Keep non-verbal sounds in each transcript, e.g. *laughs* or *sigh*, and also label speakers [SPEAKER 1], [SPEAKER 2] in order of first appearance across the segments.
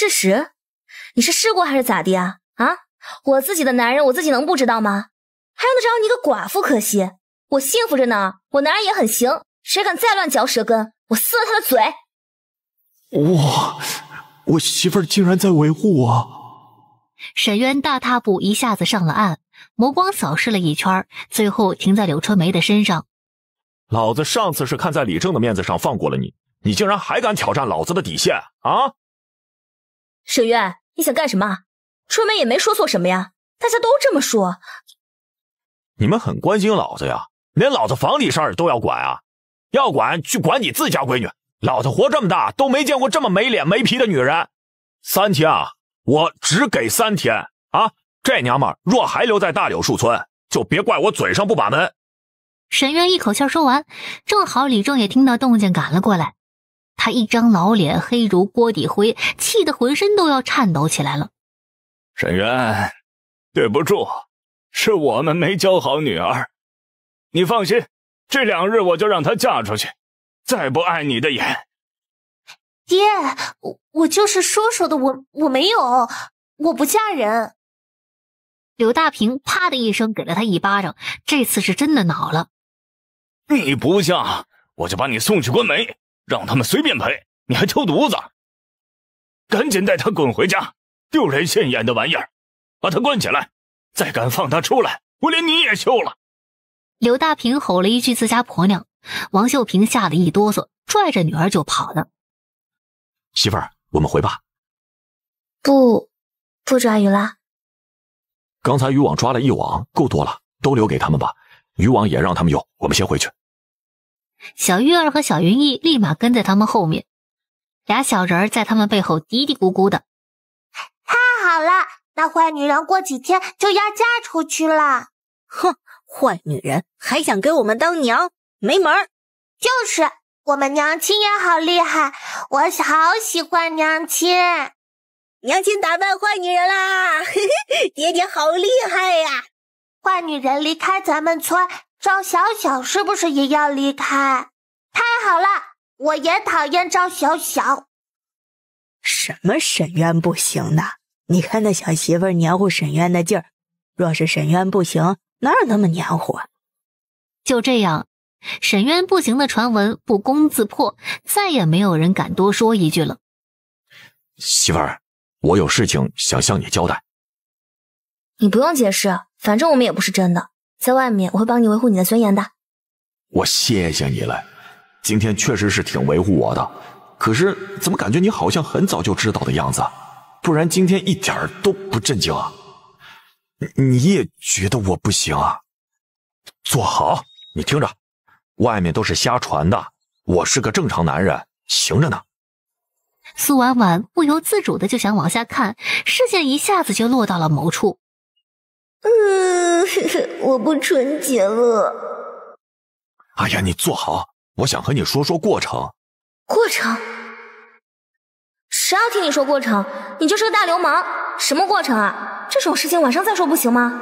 [SPEAKER 1] 事实？你是试过还是咋的啊？啊！我自己的男人，我自己能不知道吗？还用得着你个寡妇可惜？我幸福着呢，我男人也很行。谁敢再乱嚼舌根，我撕了他的嘴！
[SPEAKER 2] 我，我媳妇儿竟然在维护我！
[SPEAKER 1] 沈渊大踏步一下子上了岸，眸光扫视了一圈，最后停在柳春梅的身上。
[SPEAKER 2] 老子上次是看在李正的面子上放过了你，你竟然还敢挑战老子的底线啊！
[SPEAKER 1] 沈月，你想干什么？春梅也没说错什么呀，大家都这么说。
[SPEAKER 2] 你们很关心老子呀，连老子房里事儿都要管啊？要管就管你自家闺女。老子活这么大都没见过这么没脸没皮的女人。三天，啊，我只给三天啊！这娘们儿若还留在大柳树村，就别怪我嘴上不把门。
[SPEAKER 1] 沈月一口气说完，正好李正也听到动静，赶了过来。他一张老脸黑如锅底灰，气得浑身都要颤抖起来了。
[SPEAKER 2] 沈渊，对不住，是我们没教好女儿。你放心，这两日我就让她嫁出去，再不碍你的眼。
[SPEAKER 1] 爹，我我就是说说的，我我没有，我不嫁人。柳大平啪的一声给了他一巴掌，这次是真的恼了。
[SPEAKER 2] 你不嫁，我就把你送去关门。让他们随便赔，你还挑犊子？赶紧带他滚回家！丢人现眼的玩意儿，把他关起来！再敢放他出来，我连你也休了！
[SPEAKER 1] 刘大平吼了一句自家婆娘，王秀平吓得一哆嗦，拽着女儿就跑了。
[SPEAKER 2] 媳妇儿，我们回吧。
[SPEAKER 1] 不，不抓鱼了。
[SPEAKER 2] 刚才渔网抓了一网，够多了，都留给他们吧。渔网也让他们用。我们先回去。
[SPEAKER 1] 小玉儿和小云逸立马跟在他们后面，俩小人儿在他们背后嘀嘀咕咕的：“太好了，那坏女人过几天就要嫁出去了。”“哼，坏女人还想给我们当娘，没门儿！”“就是，我们娘亲也好厉害，我好喜欢娘亲。”“娘亲打败坏女人啦！”“ *laughs* 爹爹好厉害呀！”“坏女人离开咱们村。”赵小小是不是也要离开？太好了，我也讨厌赵小小。
[SPEAKER 3] 什么沈渊不行的？你看那小媳妇黏糊沈渊的劲儿，若是
[SPEAKER 1] 沈渊不行，哪有那么黏糊？就这样，沈渊不行的传闻不攻自破，再也没有人敢多说一句了。
[SPEAKER 2] 媳妇儿，我有事情想向你交代。
[SPEAKER 1] 你不用解释，反正我们也不是真的。在外面，我会帮你维护你的尊严的。
[SPEAKER 2] 我谢谢你了，今天确实是挺维护我的。可是怎么感觉你好像很早就知道的样子？不然今天一点都不震惊。啊！你也觉得我不行啊？坐好，你听着，外面都是瞎传的。我是个正常男人，行着呢。
[SPEAKER 1] 苏婉婉不由自主的就想往下看，视线一下子就落到了某处。嗯，*laughs* 我不纯洁了。哎呀，你坐好，
[SPEAKER 2] 我想和你说说过程。
[SPEAKER 1] 过程？谁要听你说过程？你就是个大流氓！什么过程啊？这种事情晚上再说不行吗？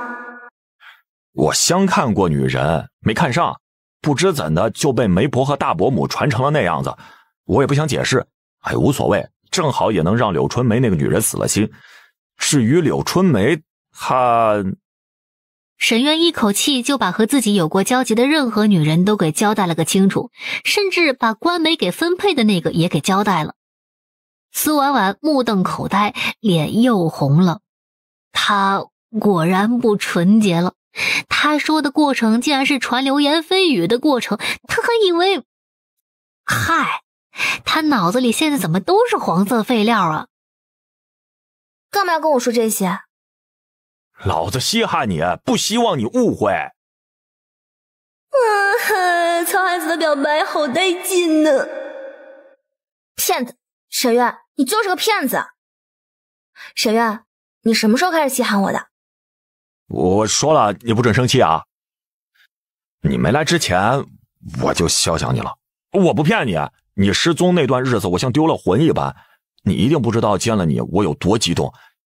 [SPEAKER 2] 我相看过女人，没看上，不知怎的就被媒婆和大伯母传成了那样子。我也不想解释，哎，无所谓，正好也能让柳春梅那个女人死了心。至于柳春梅，她……
[SPEAKER 1] 沈渊一口气就把和自己有过交集的任何女人都给交代了个清楚，甚至把官媒给分配的那个也给交代了。苏婉婉目瞪口呆，脸又红了。他果然不纯洁了。他说的过程竟然是传流言蜚语的过程，他还以为……嗨，他脑子里现在怎么都是黄色废料啊？干嘛要跟我说这些？
[SPEAKER 2] 老子稀罕你，不希望你误会。啊
[SPEAKER 1] 哈！曹海子的表白好带劲呢！骗子，沈月，你就是个骗子！沈月，你什么时候开始稀罕我的？
[SPEAKER 2] 我说了，你不准生气啊！你没来之前，我就肖想你了。我不骗你，你失踪那段日子，我像丢了魂一般。你一定不知道见了你，我有多激动。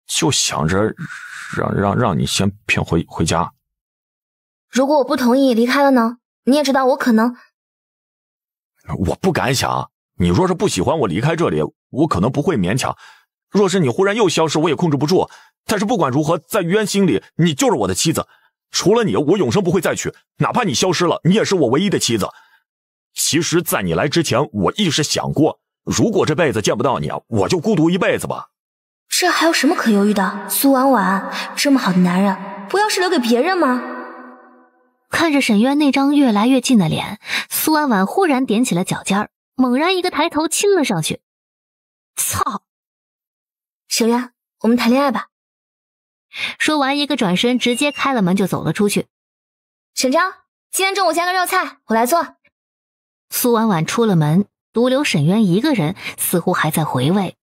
[SPEAKER 2] 就想着让让让你先骗回回家。
[SPEAKER 1] 如果我不同意离开了呢？你也知道我可能……
[SPEAKER 2] 我不敢想。你若是不喜欢我离开这里，我可能不会勉强。若是你忽然又消失，我也控制不住。但是不管如何，在渊心里，你就是我的妻子。除了你，我永生不会再娶。哪怕你消失了，你也是我唯一的妻子。其实，在你来之前，我一直想过，如果这辈子见不到你啊，我就孤独一辈子吧。
[SPEAKER 1] 这还有什么可犹豫的？苏婉婉，这么好的男人，不要是留给别人吗？看着沈渊那张越来越近的脸，苏婉婉忽然踮起了脚尖，猛然一个抬头亲了上去。操！沈渊，我们谈恋爱吧。说完，一个转身，直接开了门就走了出去。沈章，今天中午加个肉菜，我来做。苏婉婉出了门，独留沈渊一个人，似乎还在回味。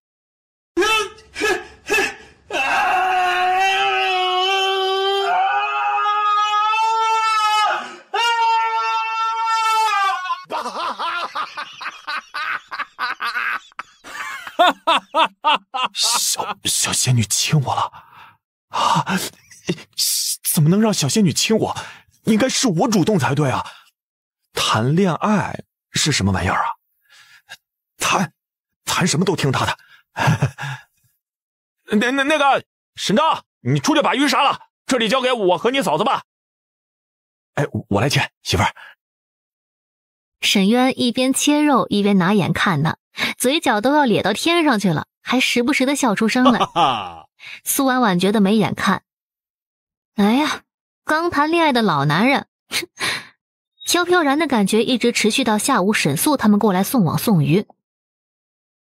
[SPEAKER 1] 哈哈哈哈
[SPEAKER 2] 小小仙女亲我了啊？怎么能让小仙女亲我？应该是我主动才对啊！谈恋爱是什么玩意儿啊？谈，谈什么都听他的。*laughs* 那那那个沈昭，你出去把鱼杀了，这里交给我和你嫂子吧。哎，我来切，媳妇儿。
[SPEAKER 1] 沈渊一边切肉一边拿眼看呢，嘴角都要咧到天上去了，还时不时的笑出声来。苏婉婉觉得没眼看。哎呀，刚谈恋爱的老男人，飘飘然的感觉一直持续到下午，沈素他们过来送往送鱼。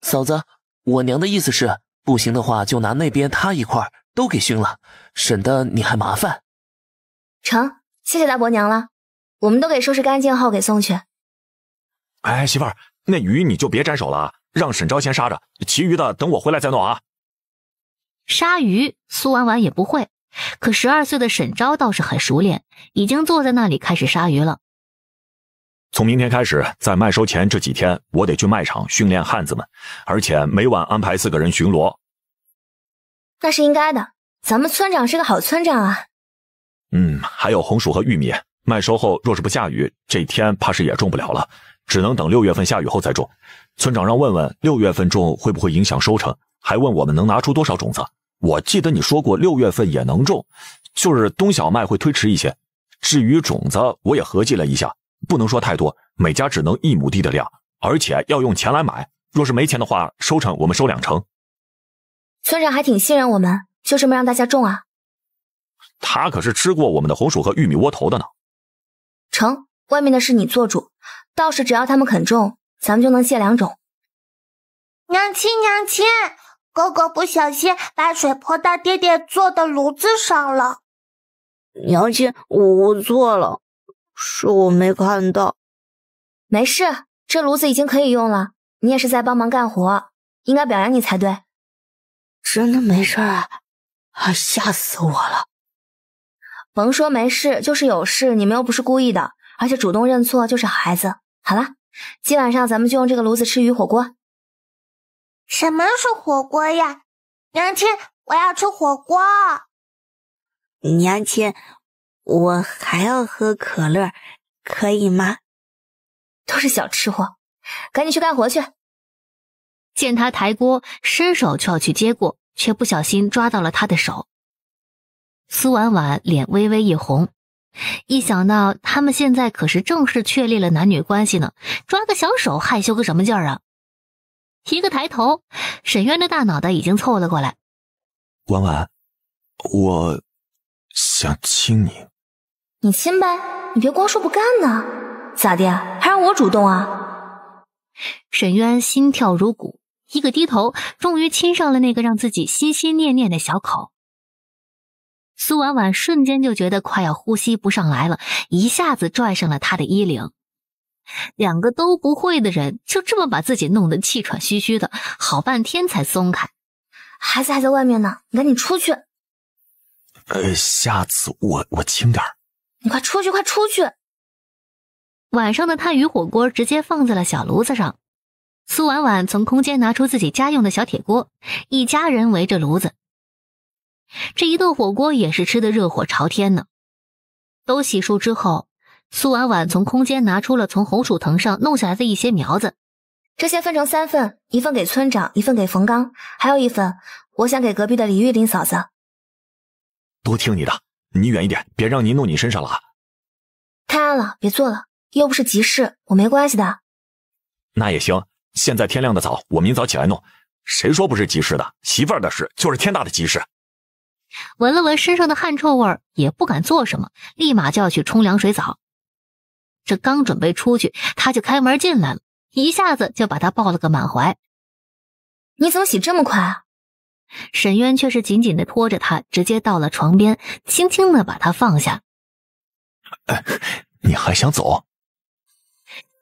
[SPEAKER 2] 嫂子，我娘的意思是，不行的话就拿那边她一块儿都给熏了，省得你还麻烦。
[SPEAKER 1] 成，谢谢大伯娘了。我们都给收拾干净后给送去。
[SPEAKER 2] 哎，媳妇儿。那鱼你就别沾手了啊，让沈昭先杀着，其余的等我回来再弄啊。
[SPEAKER 1] 杀鱼，苏婉婉也不会，可十二岁的沈昭倒是很熟练，已经坐在那里开始杀鱼了。
[SPEAKER 2] 从明天开始，在麦收前这几天，我得去麦场训练汉子们，而且每晚安排四个人巡逻。
[SPEAKER 1] 那是应该的，咱们村长是个好村长啊。
[SPEAKER 2] 嗯，还有红薯和玉米，麦收后若是不下雨，这天怕是也种不了了。只能等六月份下雨后再种。村长让问问六月份种会不会影响收成，还问我们能拿出多少种子。我记得你说过六月份也能种，就是冬小麦会推迟一些。至于种子，我也合计了一下，不能说太多，每家只能一亩地的量，而且要用钱来买。若是没钱的话，收成我们收两成。
[SPEAKER 1] 村长还挺信任我们，就这么让大家种啊？
[SPEAKER 2] 他可是吃过我们的红薯和玉米窝头的呢。
[SPEAKER 1] 成，外面的事你做主。倒是只要他们肯种，咱们就能借两种。娘亲，娘亲，哥哥不小心把水泼到爹爹坐的炉子上了。娘亲，我错了，是我没看到。没事，这炉子已经可以用了。你也是在帮忙干活，应该表扬你才对。真的没事啊？啊，吓死我了！甭说没事，就是有事，你们又不是故意的，而且主动认错就是好孩子。好了，今晚上咱们就用这个炉子吃鱼火锅。什么是火锅呀，娘亲？我要吃火锅。娘亲，我还要喝可乐，可以吗？都是小吃货，赶紧去干活去。见他抬锅，伸手就要去接过，却不小心抓到了他的手。苏婉婉脸微微一红。一想到他们现在可是正式确立了男女关系呢，抓个小手害羞个什么劲儿啊！一个抬头，沈渊的大脑袋已经凑了过来。
[SPEAKER 2] 婉婉，我想亲你。
[SPEAKER 1] 你亲呗，你别光说不干呢。咋的，还让我主动啊？沈渊心跳如鼓，一个低头，终于亲上了那个让自己心心念念的小口。苏婉婉瞬间就觉得快要呼吸不上来了，一下子拽上了他的衣领。两个都不会的人，就这么把自己弄得气喘吁吁的，好半天才松开。孩子还在外面呢，你赶紧出去。
[SPEAKER 2] 呃，下次我
[SPEAKER 1] 我轻点你快出去，快出去。晚上的炭鱼火锅直接放在了小炉子上，苏婉婉从空间拿出自己家用的小铁锅，一家人围着炉子。这一顿火锅也是吃的热火朝天呢。都洗漱之后，苏婉婉从空间拿出了从红薯藤上弄下来的一些苗子，这些分成三份，一份给村长，一份给冯刚，还有一份我想给隔壁的李玉林嫂子。
[SPEAKER 2] 都听你的，你远一点，别让您弄你身上了啊。
[SPEAKER 1] 太暗了，别做了，又不是急事，我没关系的。
[SPEAKER 2] 那也行，现在天亮的早，我明早起来弄。谁说不是急事的？媳妇儿的事就是天大的急事。
[SPEAKER 1] 闻了闻身上的汗臭味，也不敢做什么，立马就要去冲凉水澡。这刚准备出去，他就开门进来了，一下子就把他抱了个满怀。你怎么洗这么快？啊？沈渊却是紧紧的拖着他，直接到了床边，轻轻的把他放下。
[SPEAKER 2] *laughs* 你还想走？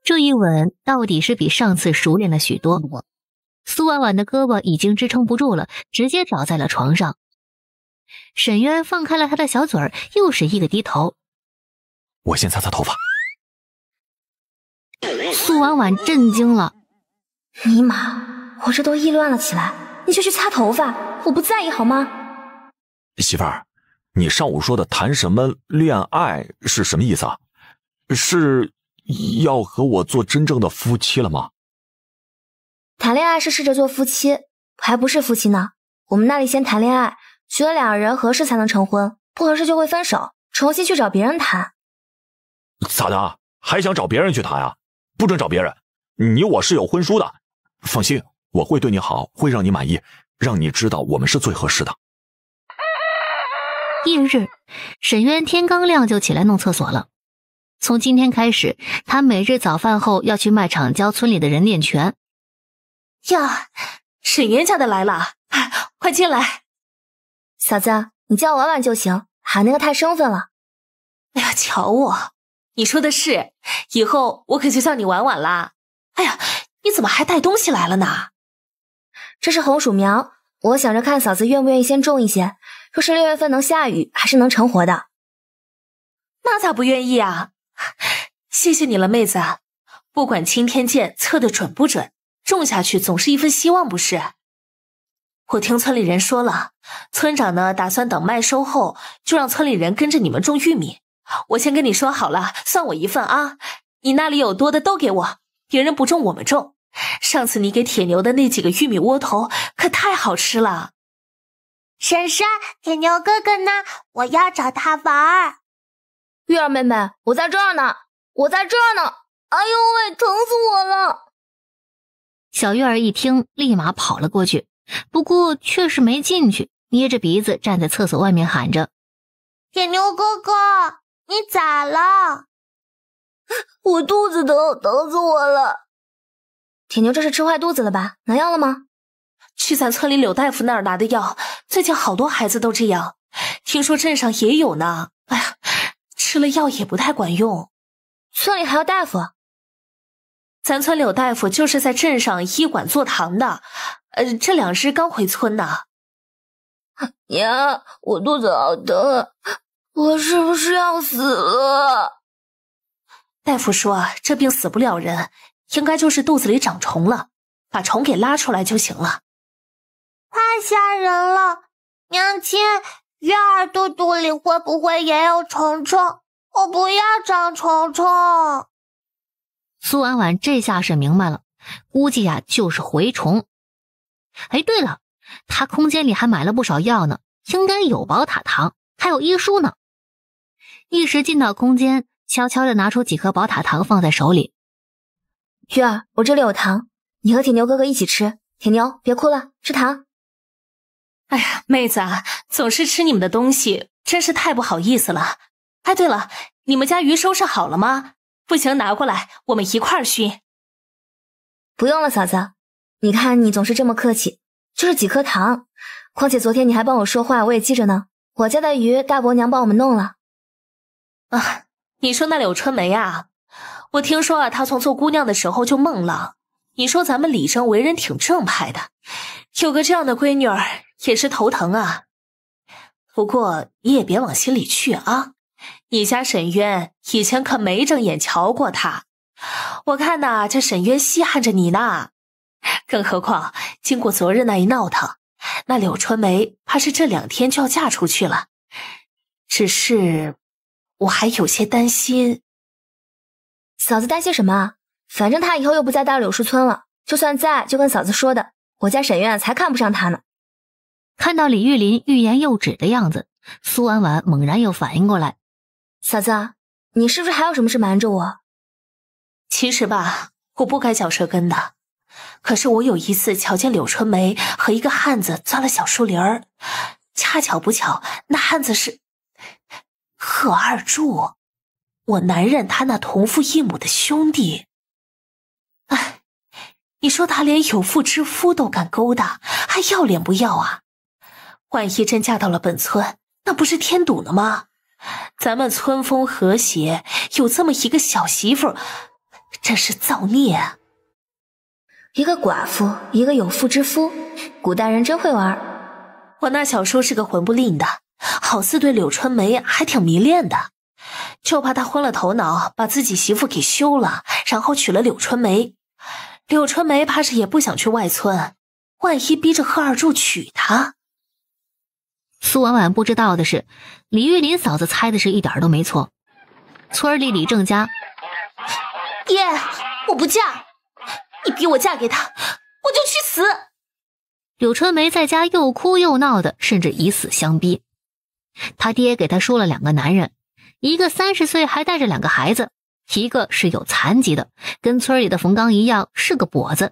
[SPEAKER 1] 这一吻到底是比上次熟练了许多。苏婉婉的胳膊已经支撑不住了，直接倒在了床上。沈渊放开了他的小嘴儿，又是一个低头。
[SPEAKER 2] 我先擦擦头发。
[SPEAKER 1] 苏婉婉震惊了，尼玛，我这都意乱了起来，你就去擦头发，我不在意好吗？
[SPEAKER 2] 媳妇儿，你上午说的谈什么恋爱是什么意思啊？是要和我做真正的夫妻了吗？
[SPEAKER 1] 谈恋爱是试着做夫妻，还不是夫妻呢。我们那里先谈恋爱。觉得俩人合适才能成婚，不合适就会分手，重新去找别人谈。
[SPEAKER 2] 咋的？还想找别人去谈啊？不准找别人！你我是有婚书的，放心，我会对你好，会让你满意，让你知道我们是最合适的。
[SPEAKER 1] 翌日，沈渊天刚亮就起来弄厕所了。从今天开始，他每日早饭后要去卖场教村里的人练拳。呀，沈渊家的来了，快进来。嫂子，你叫我婉婉就行，喊那个太生分了。哎呀，瞧我，你说的是，以后我可就叫你婉婉啦。哎呀，你怎么还带东西来了呢？这是红薯苗，我想着看嫂子愿不愿意先种一些。若是六月份能下雨，还是能成活的。那咋不愿意啊？*laughs* 谢谢你了，妹子。不管青天剑测的准不准，种下去总是一份希望，不是？我听村里人说了，村长呢打算等麦收后就让村里人跟着你们种玉米。我先跟你说好了，算我一份啊！你那里有多的都给我，别人不种我们种。上次你给铁牛的那几个玉米窝头可太好吃了。婶婶，铁牛哥哥呢？我要找他玩儿。月儿妹妹，我在这儿呢，我在这儿呢。哎呦喂，疼死我了！小月儿一听，立马跑了过去。不过确实没进去，捏着鼻子站在厕所外面喊着：“铁牛哥哥，你咋了？我肚子疼，疼死我了！”铁牛，这是吃坏肚子了吧？拿药了吗？去咱村里柳大夫那儿拿的药，最近好多孩子都这样，听说镇上也有呢。哎呀，吃了药也不太管用。村里还有大夫？咱村柳大夫就是在镇上医馆坐堂的。呃，这两只刚回村呢。娘，我肚子好疼，我是不是要死了？大夫说这病死不了人，应该就是肚子里长虫了，把虫给拉出来就行了。太吓人了，娘亲，月儿肚肚里会不会也有虫虫？我不要长虫虫。苏婉婉这下是明白了，估计呀就是蛔虫。哎，对了，他空间里还买了不少药呢，应该有宝塔糖，还有医书呢。一时进到空间，悄悄的拿出几颗宝塔糖放在手里。月儿，我这里有糖，你和铁牛哥哥一起吃。铁牛，别哭了，吃糖。哎呀，妹子，啊，总是吃你们的东西，真是太不好意思了。哎，对了，你们家鱼收拾好了吗？不行，拿过来，我们一块儿熏。不用了，嫂子。你看，你总是这么客气，就是几颗糖。况且昨天你还帮我说话，我也记着呢。我家的鱼，大伯娘帮我们弄了。啊，你说那柳春梅啊，我听说啊，她从做姑娘的时候就梦了。你说咱们李生为人挺正派的，有个这样的闺女儿也是头疼啊。不过你也别往心里去啊。你家沈渊以前可没正眼瞧过她。我看呐，这沈渊稀罕着你呢。更何况，经过昨日那一闹腾，那柳春梅怕是这两天就要嫁出去了。只是我还有些担心，嫂子担心什么啊？反正她以后又不在大柳树村了，就算在，就跟嫂子说的，我家沈院才看不上她呢。看到李玉林欲言又止的样子，苏婉婉猛然又反应过来，嫂子，你是不是还有什么事瞒着我？其实吧，我不该嚼舌根的。可是我有一次瞧见柳春梅和一个汉子钻了小树林儿，恰巧不巧，那汉子是贺二柱，我男人他那同父异母的兄弟。哎，你说他连有妇之夫都敢勾搭，还要脸不要啊？万一真嫁到了本村，那不是添堵了吗？咱们村风和谐，有这么一个小媳妇，真是造孽。啊。一个寡妇，一个有妇之夫，古代人真会玩。我那小叔是个魂不吝的，好似对柳春梅还挺迷恋的，就怕他昏了头脑，把自己媳妇给休了，然后娶了柳春梅。柳春梅怕是也不想去外村，万一逼着贺二柱娶她。苏婉婉不知道的是，李玉林嫂子猜的是一点都没错。村里李正家，爹，我不嫁。你逼我嫁给他，我就去死！柳春梅在家又哭又闹的，甚至以死相逼。她爹给她说了两个男人，一个三十岁还带着两个孩子，一个是有残疾的，跟村里的冯刚一样是个跛子。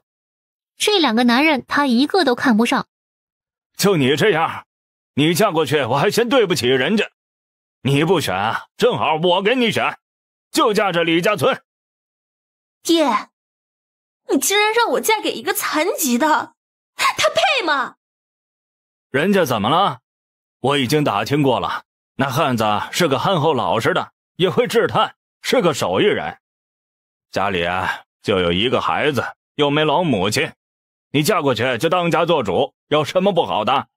[SPEAKER 1] 这两个男人她一个都看不上。
[SPEAKER 2] 就你这样，你嫁过去我还嫌对不起人家。你不选，正好我给你选，就嫁这李家村。
[SPEAKER 1] 爹。你竟然让我嫁给一个残疾的，他配吗？
[SPEAKER 2] 人家怎么了？我已经打听过了，那汉子是个憨厚老实的，也会制炭，是个手艺人，家里啊就有一个孩子，又没老母亲。你嫁过去就当家做主，有什么不好的？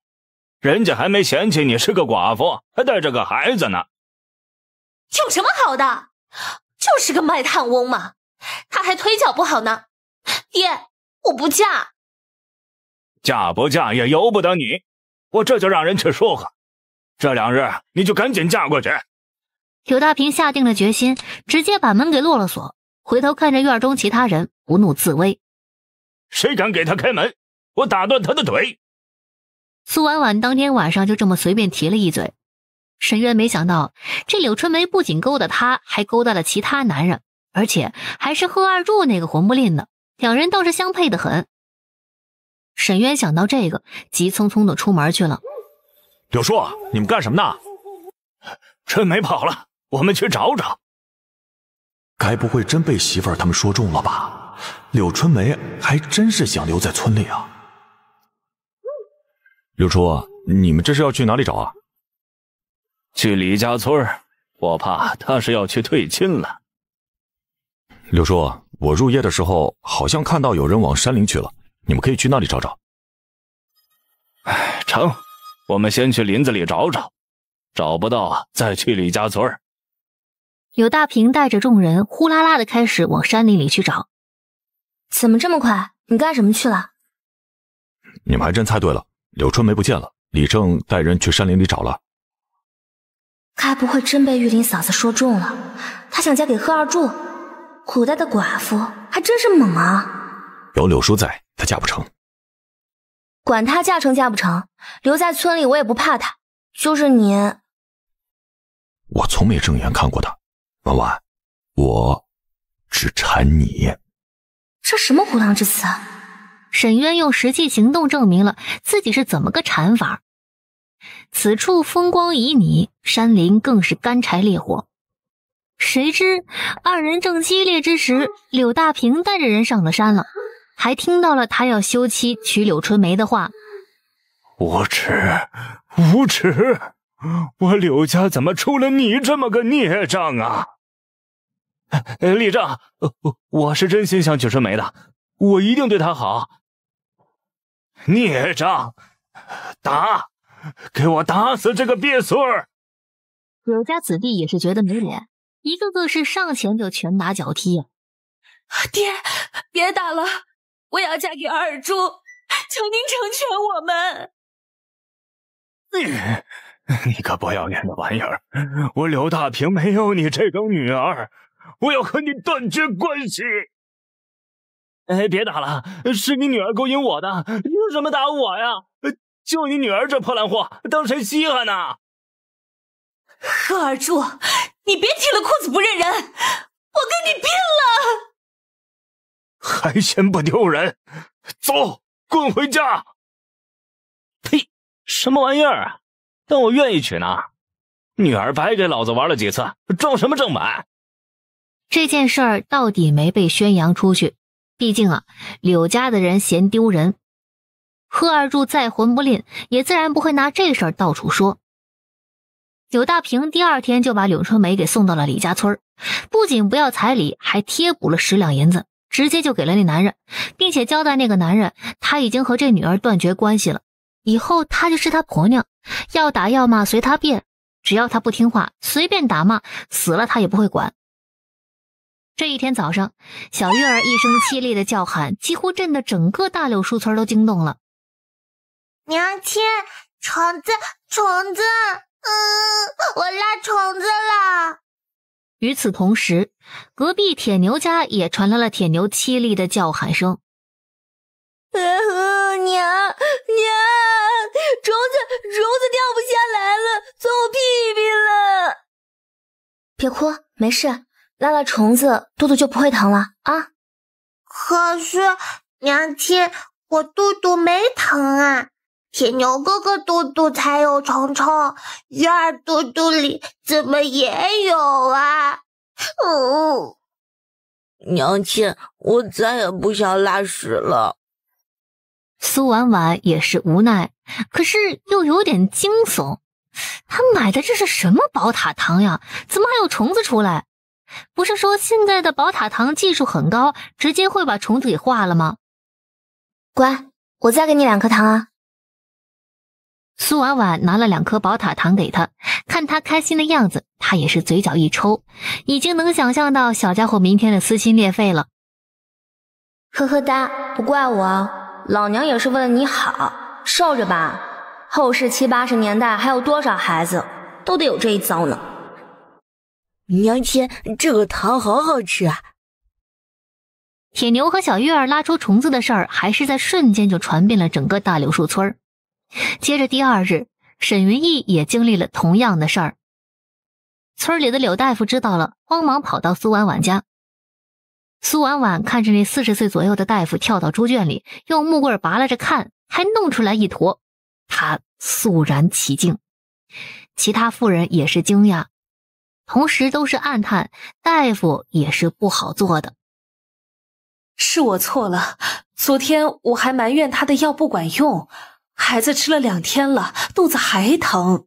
[SPEAKER 2] 人家还没嫌弃你是个寡妇，还带着个孩子呢。
[SPEAKER 1] 有什么好的？就是个卖炭翁嘛，他还腿脚不好呢。爹，*laughs* 我不嫁。
[SPEAKER 2] 嫁不嫁也由不得你，我这就让人去说和。这两日你就赶紧嫁过去。
[SPEAKER 1] 柳大平下定了决心，直接把门给落了锁，回头看着院中其他人，不怒自威。
[SPEAKER 2] 谁敢给他开门，我打断他的腿。
[SPEAKER 1] 苏婉婉当天晚上就这么随便提了一嘴，沈渊没想到这柳春梅不仅勾搭他，还勾搭了其他男人，而且还是贺二柱那个魂不吝的。两人倒是相配的很。沈渊想到这个，急匆匆的出门去了。
[SPEAKER 2] 柳叔，你们干什么呢？春梅跑了，我们去找找。该不会真被媳
[SPEAKER 1] 妇儿他们说中了
[SPEAKER 2] 吧？柳春梅还真是想留在村里啊。柳叔，你们这是要去哪里找啊？去李家村，我怕他是要去退亲了。柳叔。我入夜的时候，好像看到有人往山林去了，你们可以去那里找找。哎，成，我们先去林子里找找，找不到再去李家村儿。
[SPEAKER 1] 柳大平带着众人呼啦啦的开始往山林里去找。怎么这么快？你干什么去了？
[SPEAKER 2] 你们还真猜对了，柳春梅不见了，李正带人去山林里找了。
[SPEAKER 1] 该不会真被玉林嫂子说中了？她想嫁给贺二柱？古代的寡妇还真是猛啊！
[SPEAKER 2] 有柳叔在，她嫁不成。
[SPEAKER 1] 管她嫁成嫁不成，留在村里我也不怕她。就是你，
[SPEAKER 2] 我从没正眼看过她。婉婉，我只缠你。
[SPEAKER 1] 这什么胡狼之词！沈渊用实际行动证明了自己是怎么个缠法。此处风光旖旎，山林更是干柴烈火。谁知二人正激烈之时，柳大平带着人上了山了，还听到了他要休妻娶柳春梅的话。
[SPEAKER 2] 无耻！无耻！我柳家怎么出了你这么个孽障啊！立正！我是真心想娶春梅的，我一定对她好。孽障！打！给我打死这个鳖孙儿！
[SPEAKER 1] 柳家子弟也是觉得没脸。一个个是上前就拳打脚踢呀！爹，别打了，我要嫁给二柱，求您成全我们。
[SPEAKER 2] 你，你个不要脸的玩意儿！我刘大平没有你这等女儿，我要和你断绝关系。哎，别打了，是你女儿勾引我的，凭什么打我呀？就你女儿这破烂货，当谁稀罕呢？赫尔柱，你别提了，裤子不认人，我跟你拼了！还嫌不丢人？走，滚回家！呸，什么玩意儿啊？但我愿意娶呢。女儿白给老子玩了几次，装什么正版？
[SPEAKER 1] 这件事儿到底没被宣扬出去，毕竟啊，柳家的人嫌丢人。贺二柱再混不吝，也自然不会拿这事儿到处说。柳大平第二天就把柳春梅给送到了李家村不仅不要彩礼，还贴补了十两银子，直接就给了那男人，并且交代那个男人，他已经和这女儿断绝关系了，以后她就是他婆娘，要打要骂随他便，只要他不听话，随便打骂，死了他也不会管。这一天早上，小月儿一声凄厉的叫喊，几乎震得整个大柳树村都惊动了。娘亲，虫子，虫子！嗯，我拉虫子了。与此同时，隔壁铁牛家也传来了铁牛凄厉的叫喊声：“呃，娘娘，虫子虫子掉不下来了，坐我屁屁了！别哭，没事，拉了虫子，肚肚就不会疼了啊。可是，娘亲，我肚肚没疼啊。”铁牛哥哥肚肚才有虫虫，鱼儿肚肚里怎么也有啊？嗯，
[SPEAKER 3] 娘亲，我再也不想拉屎了。
[SPEAKER 1] 苏婉婉也是无奈，可是又有点惊悚。他买的这是什么宝塔糖呀？怎么还有虫子出来？不是说现在的宝塔糖技术很高，直接会把虫子给化了吗？乖，我再给你两颗糖啊。苏婉婉拿了两颗宝塔糖给他，看他开心的样子，他也是嘴角一抽，已经能想象到小家伙明天的撕心裂肺了。呵呵哒，不怪我，老娘也是为了你好，受着吧。后世七八十年代还有多少孩子都得有这一遭呢？娘亲，这个糖好好吃啊！铁牛和小月儿拉出虫子的事儿，还是在瞬间就传遍了整个大柳树村儿。接着第二日，沈云逸也经历了同样的事儿。村里的柳大夫知道了，慌忙跑到苏婉婉家。苏婉婉看着那四十岁左右的大夫跳到猪圈里，用木棍拔扒拉着看，还弄出来一坨，他肃然起敬。其他妇人也是惊讶，同时都是暗叹：大夫也是不好做的。是我错了，昨天我还埋怨他的药不管用。孩子吃了两天了，肚子还疼。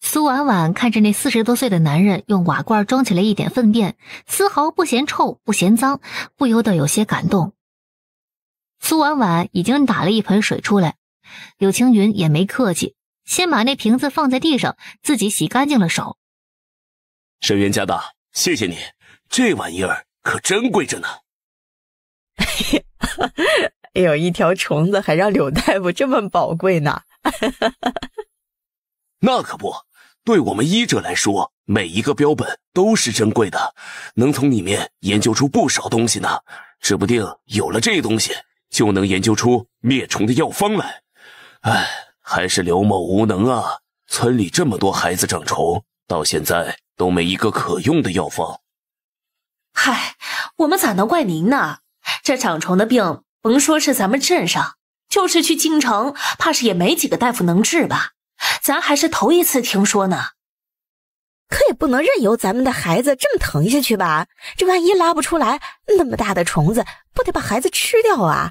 [SPEAKER 1] 苏婉婉看着那四十多岁的男人用瓦罐装起来一点粪便，丝毫不嫌臭不嫌脏，不由得有些感动。苏婉婉已经打了一盆水出来，柳青云也没客气，先把那瓶子放在地上，自己洗干净了手。
[SPEAKER 2] 沈云家的，谢谢你，这玩意儿可珍贵着呢。哈
[SPEAKER 3] 哈。哎呦，一条虫子还让柳大夫这么宝贵呢！
[SPEAKER 2] *laughs* 那可不，对我们医者来说，每一个标本都是珍贵的，能从里面研究出不少东西呢。指不定有了这东西，就能研究出灭虫的药方来。哎，还是刘某无能啊！村里这么多孩子长虫，到现在都没一个可用的药方。
[SPEAKER 1] 嗨，我们咋能怪您呢？这长虫的病……甭说是咱们镇上，就是去京城，怕是也没几个大夫能治吧？咱还是头一次听说呢。可也不
[SPEAKER 3] 能任由咱们的孩子这么疼下去吧？这万一拉不出来，那么大的虫子，不得把孩子吃掉啊！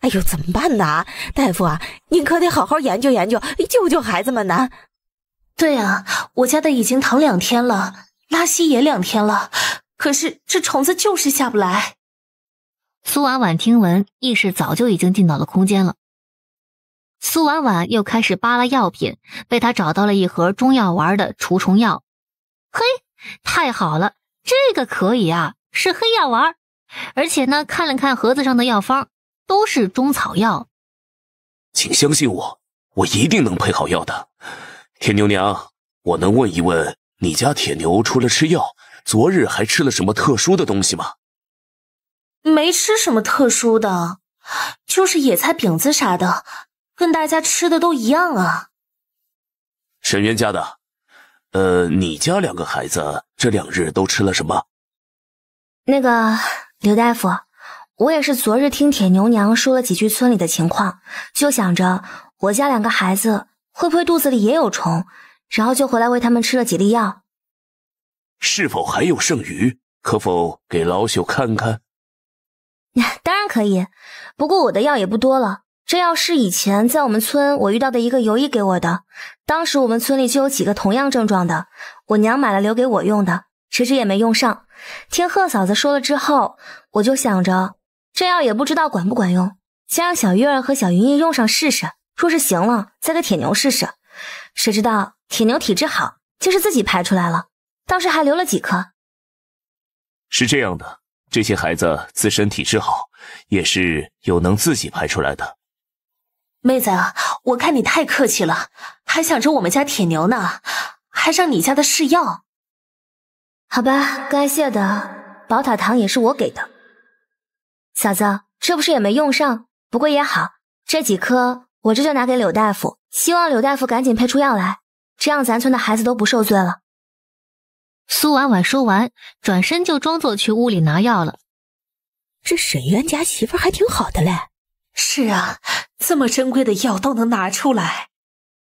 [SPEAKER 3] 哎呦，怎么办呢？大夫啊，您可得好好研究研究，救救孩子们呢！对啊，我家的已经疼两天了，
[SPEAKER 1] 拉稀也两天了，可是这虫子就是下不来。苏婉婉听闻，意识早就已经进到了空间了。苏婉婉又开始扒拉药品，被她找到了一盒中药丸的除虫药。嘿，太好了，这个可以啊，是黑药丸。而且呢，看了看盒子上的药方，都是中草药。
[SPEAKER 2] 请相信我，我一定能配好药的。铁牛娘，我能问一问，你家铁牛除了吃药，昨日还吃了什么特殊的东西吗？
[SPEAKER 1] 没吃什么特殊的，就是野菜饼子啥的，跟大家吃的都一样啊。
[SPEAKER 2] 沈渊家的，呃，你家两个孩子这两日都吃了什么？
[SPEAKER 1] 那个刘大夫，我也是昨日听铁牛娘说了几句村里的情况，就想着我家两个孩子会不会肚子里也有虫，然后就回来为他们吃了几粒药。
[SPEAKER 2] 是否还有剩余？可否给老朽看看？
[SPEAKER 1] *laughs* 当然可以，不过我的药也不多了。这药是以前在我们村我遇到的一个游医给我的，当时我们村里就有几个同样症状的，我娘买了留给我用的，迟迟也没用上。听贺嫂子说了之后，我就想着这药也不知道管不管用，先让小月儿和小云云用上试试，若是行了再给铁牛试试。谁知道铁牛体质好，就是自己排出来了，倒是还留了几颗。
[SPEAKER 2] 是这样的。这些孩子自身体质好，也是有能自己排出来的。
[SPEAKER 1] 妹子我看你太客气了，还想着我们家铁牛呢，还上你家的试药？好吧，该谢的宝塔糖也是我给的。嫂子，这不是也没用上，不过也好，这几颗我这就拿给柳大夫，希望柳大夫赶紧配出药来，这样咱村的孩子都不受罪了。苏婉婉说完，转身就装作去屋里拿药了。这沈渊家媳妇还挺好的嘞。是啊，这么珍贵的药都能拿出来，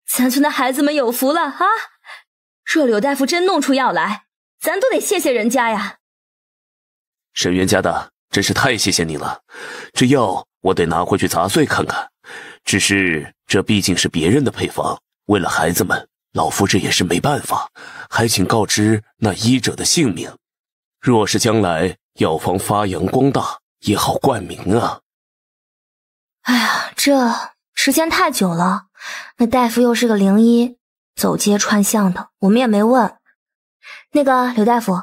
[SPEAKER 1] 咱村的孩子们有福了啊！若柳大夫真弄出药来，咱都得谢谢人家呀。
[SPEAKER 2] 沈渊家的，真是太谢谢你了。这药我得拿回去砸碎看看。只是这毕竟是别人的配方，为了孩子们，老夫这也是没办法。还请告知那医者的姓名，若是将来药房发扬光大，也好冠名啊。
[SPEAKER 1] 哎呀，这时间太久了，那大夫又是个灵医，走街串巷的，我们也没问。那个刘大夫，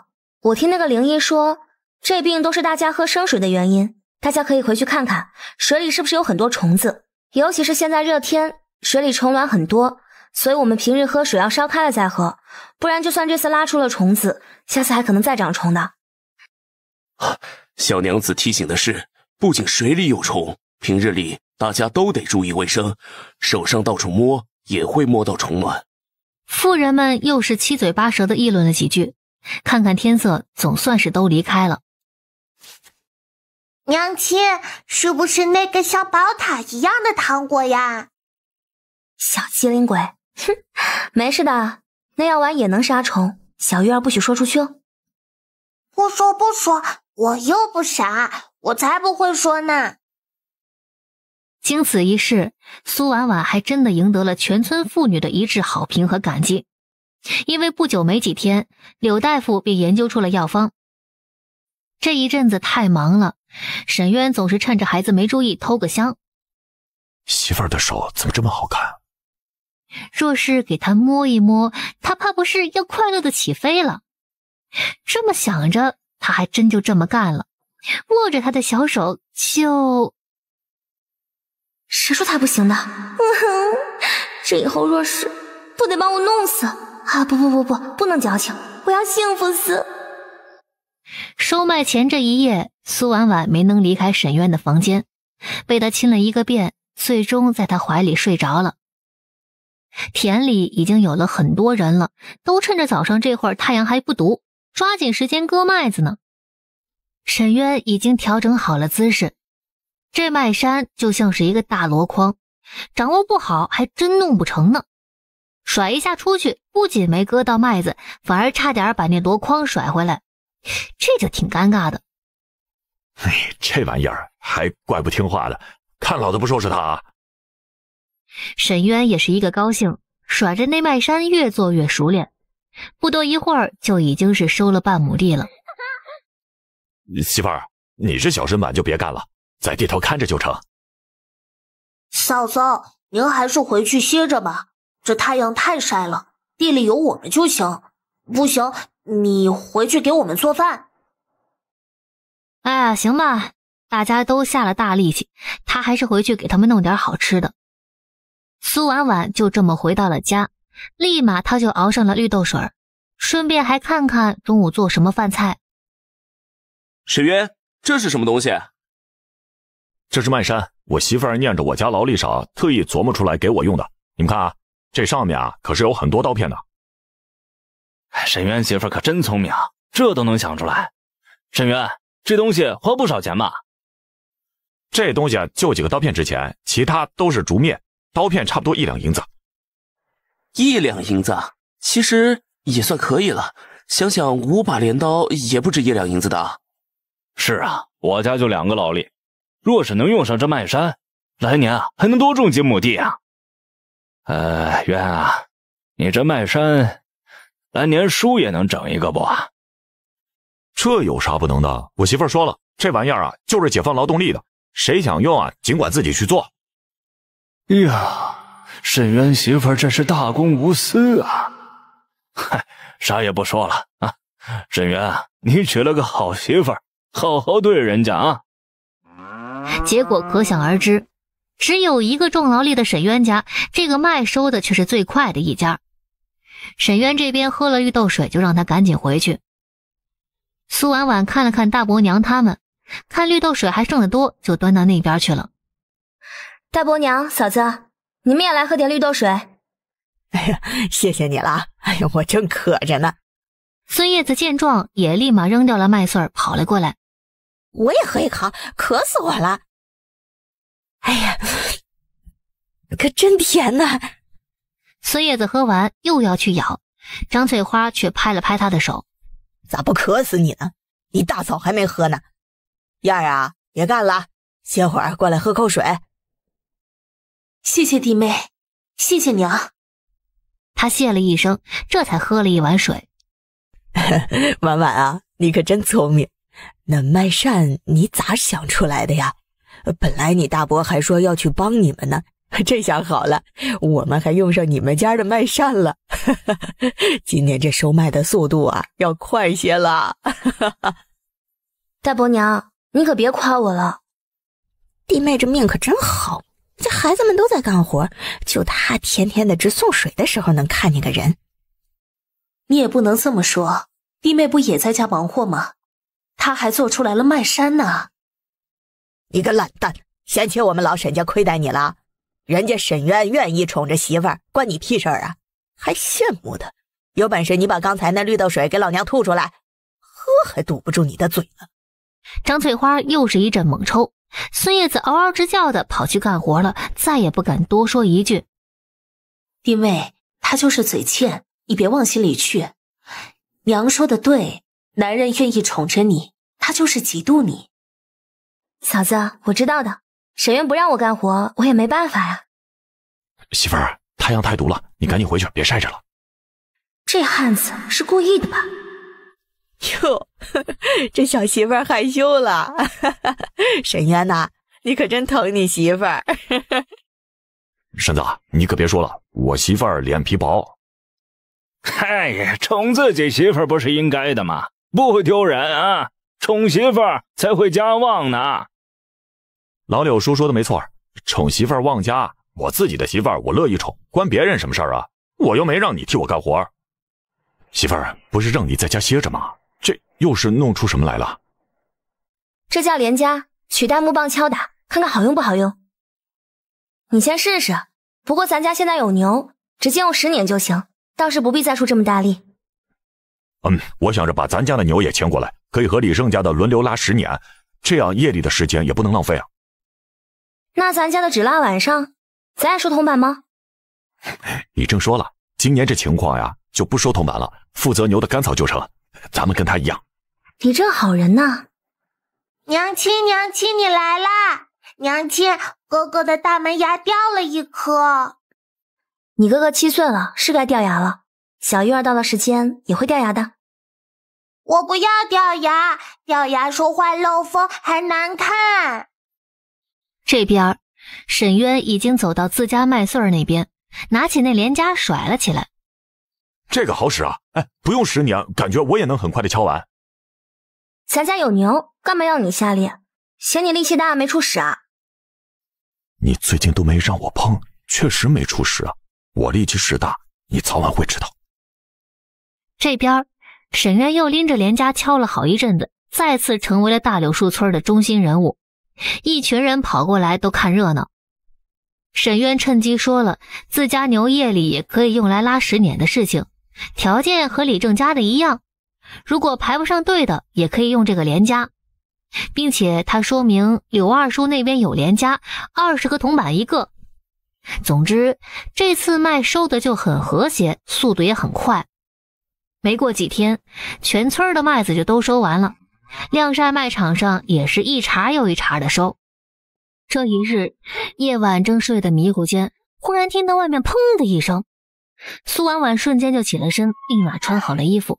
[SPEAKER 1] 我听那个灵医说，这病都是大家喝生水的原因，大家可以回去看看水里是不是有很多虫子，尤其是现在热天，水里虫卵很多。所以，我们平日喝水要烧开了再喝，不然就算这次拉出了虫子，下次还可能再长虫的。
[SPEAKER 2] 小娘子提醒的是，不仅水里有虫，平日里大家都得注意卫生，手上到处摸也会摸到虫卵。
[SPEAKER 1] 妇人们又是七嘴八舌的议论了几句，看看天色，总算是都离开了。娘亲，是不是那个像宝塔一样的糖果呀？小机灵鬼。哼，*laughs* 没事的，那药丸也能杀虫。小鱼儿不许说出去哦。不说不说，我又不傻，我才不会说呢。经此一事，苏婉婉还真的赢得了全村妇女的一致好评和感激。因为不久没几天，柳大夫便研究出了药方。这一阵子太忙了，沈渊总是趁着孩子没注意偷个香。
[SPEAKER 2] 媳妇儿的手怎么这么好看？
[SPEAKER 1] 若是给他摸一摸，他怕不是要快乐的起飞了。这么想着，他还真就这么干了，握着他的小手就……谁说他不行的？这以后若是不得把我弄死啊！不不不不，不能矫情，我要幸福死！收麦前这一夜，苏婉婉没能离开沈渊的房间，被他亲了一个遍，最终在他怀里睡着了。田里已经有了很多人了，都趁着早上这会儿太阳还不毒，抓紧时间割麦子呢。沈渊已经调整好了姿势，这麦山就像是一个大箩筐，掌握不好还真弄不成呢。甩一下出去，不仅没割到麦子，反而差点把那箩筐甩回来，这就挺尴尬的。
[SPEAKER 2] 哎，这玩意儿还怪不听话的，看老子不收拾他！啊！
[SPEAKER 1] 沈渊也是一个高兴，甩着那麦山越做越熟练，不多一会儿就已经是收了半亩地了。
[SPEAKER 2] *laughs* 媳妇儿，你这小身板就别干了，在地头看着就成。
[SPEAKER 1] 嫂嫂，您还是回去歇着吧，这太阳太晒了，地里有我们就行。不行，你回去给我们做饭。哎呀，行吧，大家都下了大力气，他还是回去给他们弄点好吃的。苏婉婉就这么回到了家，立马她就熬上了绿豆水顺便还看看中午做什么饭菜。
[SPEAKER 2] 沈渊，这是什么东西？这是漫山，我媳妇儿念着我家劳力少，特意琢磨出来给我用的。你们看啊，这上面啊可是有很多刀片的。沈渊媳妇可真聪明，这都能想出来。沈渊，这东西花不少钱吧？这东西就几个刀片值钱，其他都是竹篾。刀片差不多一两银子，一两银子，其实也算可以了。想想五把镰刀也不止一两银子的。是啊，我家就两个劳力，若是能用上这麦山，来年啊还能多种几亩地啊。呃，渊啊，你这麦山，来年叔也能整一个不？这有啥不能的？我媳妇说了，这玩意儿啊就是解放劳动力的，谁想用啊尽管自己去做。哎呀，沈渊媳妇儿真是大公无私啊！嗨，啥也不说了啊，沈渊，你娶了个好媳妇儿，好好对人家啊。
[SPEAKER 1] 结果可想而知，只有一个重劳力的沈渊家，这个麦收的却是最快的一家。沈渊这边喝了绿豆水，就让他赶紧回去。苏婉婉看了看大伯娘他们，看绿豆水还剩得多，就端到那边去了。大伯娘、嫂子，你们也来喝点绿豆水。哎呀，谢谢你了。哎呀，我正渴着呢。孙叶子见状，也立马扔掉了麦穗儿，跑了过来。我也喝一口，渴死我了。哎呀，可真甜呐！孙叶子喝完又要去咬，张翠花却拍了拍她的手：“咋不渴死你呢？你大嫂还没喝呢。
[SPEAKER 3] 燕儿啊，别干
[SPEAKER 1] 了，歇会儿，过来喝口水。”谢谢弟妹，谢谢娘。她谢了一声，这才喝了一碗水。
[SPEAKER 3] *laughs* 婉婉啊，你可真聪明。那麦扇你咋想出来的呀？本来你大伯还说要去帮你们呢，这下好了，我们还用上你们家的麦扇了。*laughs* 今年这收麦的速度啊，
[SPEAKER 1] 要快些了。大伯娘，你可别夸我了。弟妹这命可真好。这孩子们都在干活，就他
[SPEAKER 3] 天天的只送水的时候能看见个人。你也不能这么说，弟妹不也在家忙活吗？他还做出来了卖山呢。你个懒蛋，嫌弃我们老沈家亏待你了？人家沈渊愿意宠着媳妇儿，关你屁事儿啊！还羡慕的，有本事你把刚才那绿豆水给老娘
[SPEAKER 1] 吐出来，喝还堵不住你的嘴呢。张翠花又是一阵猛抽。孙叶子嗷嗷直叫的跑去干活了，再也不敢多说一句。弟妹，他就是嘴欠，你别往心里去。娘说的对，男人愿意宠着你，他就是嫉妒你。嫂子，我知道的。沈渊不让我干活，我也没办法呀。媳妇儿，
[SPEAKER 2] 太阳太毒了，你赶紧回去，别晒着了。
[SPEAKER 1] 这汉子是故意的吧？
[SPEAKER 3] 哟，*laughs* 这小媳妇儿害羞了。沈渊呐，你可真疼你媳妇儿。
[SPEAKER 2] *laughs* 婶子，你可别说了，我媳妇儿脸皮薄。哎呀，宠自己媳妇儿不是应该的吗？不丢人啊，宠媳妇儿才会家旺呢。老柳叔说的没错，宠媳妇儿旺家。我自己的媳妇儿，我乐意宠，关别人什么事啊？我又没让你替我干活儿。媳妇儿不是让你在家歇着吗？又是弄出什么来了？
[SPEAKER 1] 这叫连枷，取代木棒敲打，看看好用不好用。你先试试。不过咱家现在有牛，直接用十年就行，倒是不必再出这么大力。
[SPEAKER 2] 嗯，我想着把咱家的牛也牵过来，可以和李胜家的轮流拉十年，这样夜里的时间也不能浪费啊。
[SPEAKER 1] 那咱家的只拉晚上，咱也收铜板吗？
[SPEAKER 2] 李正说了，今年这情况呀，就不收铜板了，负责牛的干草就成。咱们跟他一样。
[SPEAKER 1] 你这好人呢，娘亲，娘亲，你来啦！娘亲，哥哥的大门牙掉了一颗。你哥哥七岁了，是该掉牙了。小玉儿到了时间也会掉牙的。我不要掉牙，掉牙说话漏风还难看。这边，沈渊已经走到自家麦穗儿那边，拿起那连枷甩了起来。
[SPEAKER 2] 这个好使啊！哎，不用十年，感觉我也能很快的敲完。
[SPEAKER 1] 咱家有牛，干嘛要你下力？嫌你力气大没出屎啊？
[SPEAKER 2] 你最近都没让我碰，确实没出屎啊。我力气使大，你早晚会知道。
[SPEAKER 1] 这边，沈渊又拎着连家敲了好一阵子，再次成为了大柳树村的中心人物。一群人跑过来都看热闹。沈渊趁机说了自家牛夜里也可以用来拉屎碾的事情，条件和李正家的一样。如果排不上队的，也可以用这个连加，并且它说明柳二叔那边有连加二十个铜板一个。总之，这次麦收的就很和谐，速度也很快。没过几天，全村的麦子就都收完了，晾晒麦场上也是一茬又一茬的收。这一日夜晚，正睡得迷糊间，忽然听到外面砰的一声，苏婉婉瞬间就起了身，立马穿好了衣服。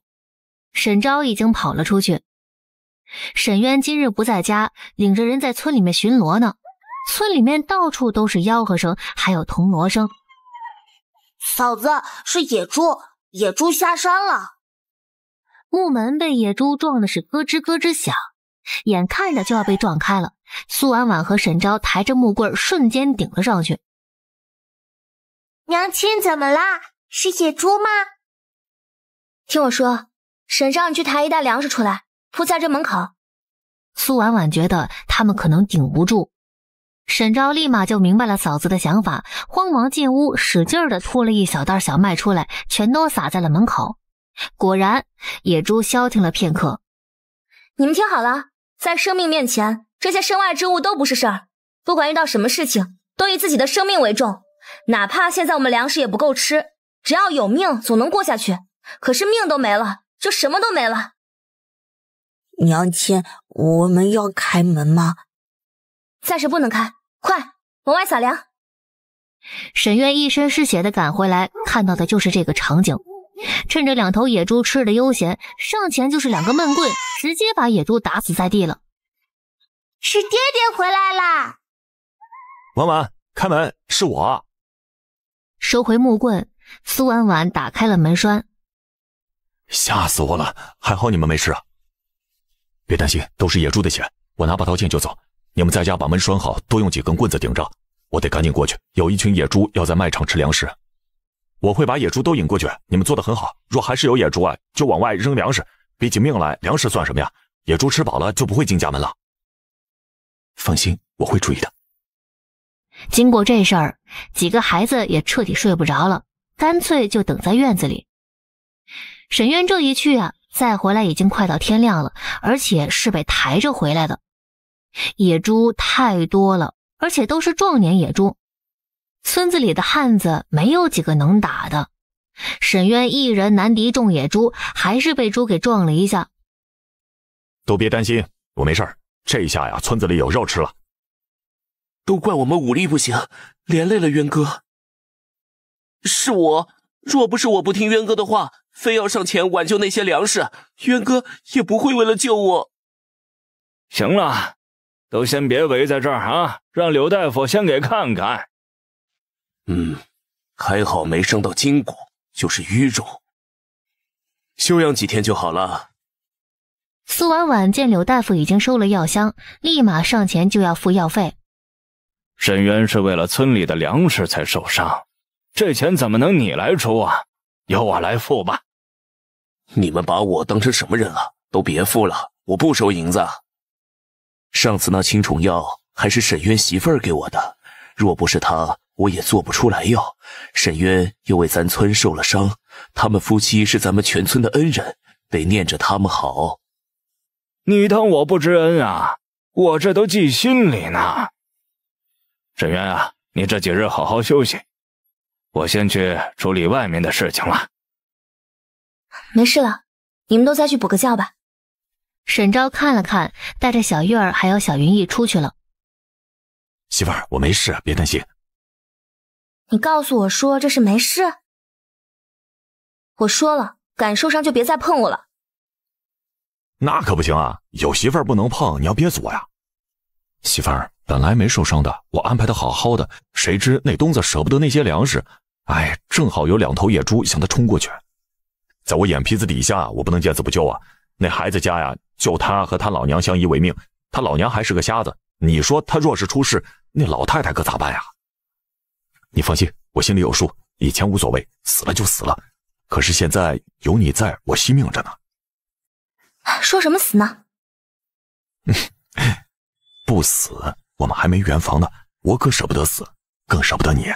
[SPEAKER 1] 沈昭已经跑了出去。沈渊今日不在家，领着人在村里面巡逻呢。村里面到处都是吆喝声，还有铜锣声。嫂子，是野猪，野猪下山了。木门被野猪撞的是咯吱咯吱响，眼看着就要被撞开了。苏婉婉和沈昭抬着木棍，瞬间顶了上去。娘亲，怎么啦？是野猪吗？听我说。沈昭，你去抬一袋粮食出来，铺在这门口。苏婉婉觉得他们可能顶不住，沈昭立马就明白了嫂子的想法，慌忙进屋，使劲的拖了一小袋小麦出来，全都撒在了门口。果然，野猪消停了片刻。你们听好了，在生命面前，这些身外之物都不是事儿。不管遇到什么事情，都以自己的生命为重。哪怕现在我们粮食也不够吃，只要有命，总能过下去。可是命都没了。就什么都没了。
[SPEAKER 3] 娘亲，我们要开门吗？
[SPEAKER 1] 暂时不能开，快往外撒粮。沈渊一身是血的赶回来，看到的就是这个场景。趁着两头野猪吃的悠闲，上前就是两个闷棍，直接把野猪打死在地了。是爹爹回来了。
[SPEAKER 2] 婉婉，开门，是我。
[SPEAKER 1] 收回木棍，苏婉婉打开了门栓。
[SPEAKER 2] 吓死我了！还好你们没事啊。别担心，都是野猪的钱。我拿把刀剑就走，你们在家把门拴好，多用几根棍子顶着。我得赶紧过去，有一群野猪要在麦场吃粮食。我会把野猪都引过去。你们做的很好。若还是有野猪啊，就往外扔粮食。比起命来，粮食算什么呀？野猪吃饱了就不会进家门了。放心，我会注意的。
[SPEAKER 1] 经过这事儿，几个孩子也彻底睡不着了，干脆就等在院子里。沈渊这一去啊，再回来已经快到天亮了，而且是被抬着回来的。野猪太多了，而且都是壮年野猪，村子里的汉子没有几个能打的。沈渊一人难敌众野猪，还是被猪给撞了一下。
[SPEAKER 2] 都别担心，我没事儿。这下呀，村子里有肉吃了。都怪我们武力不行，连累了渊哥。是我。若不是我不听渊哥的话，非要上前挽救那些粮食，渊哥也不会为了救我。行了，都先别围在这儿啊，让柳大夫先给看看。嗯，还好没伤到筋骨，就是淤肿，休养几天就好了。
[SPEAKER 1] 苏婉婉见柳大夫已经收了药箱，立马上前就要付药费。
[SPEAKER 2] 沈渊是为了村里的粮食才受伤。这钱怎么能你来出啊？由我来付吧。你们把我当成什么人了？都别付了，我不收银子。上次那青虫药还是沈渊媳妇儿给我的，若不是他，我也做不出来药。沈渊又为咱村受了伤，他们夫妻是咱们全村的恩人，得念着他们好。你当我不知恩啊？我这都记心里呢。沈渊啊，你这几日好好休息。我先去处理外面的事情了。
[SPEAKER 1] 没事了，你们都再去补个觉吧。沈昭看了看，带着小玉儿还有小云逸出去了。
[SPEAKER 2] 媳妇儿，我没事，别担心。
[SPEAKER 1] 你告诉我说这是没事。我说了，敢受伤就别再碰我了。
[SPEAKER 2] 那可不行啊，有媳妇儿不能碰，你要憋死我呀。媳妇儿本来没受伤的，我安排的好好的，谁知那东子舍不得那些粮食。哎，正好有两头野猪向他冲过去，在我眼皮子底下，我不能见死不救啊！那孩子家呀，就他和他老娘相依为命，他老娘还是个瞎子，你说他若是出事，那老太太可咋办呀？你放心，我心里有数。以前无所谓，死了就死了，可是现在有你在我，惜命着呢。
[SPEAKER 1] 说什么死呢？
[SPEAKER 2] *laughs* 不死，我们还没圆房呢，我可舍不得死，更舍不得你。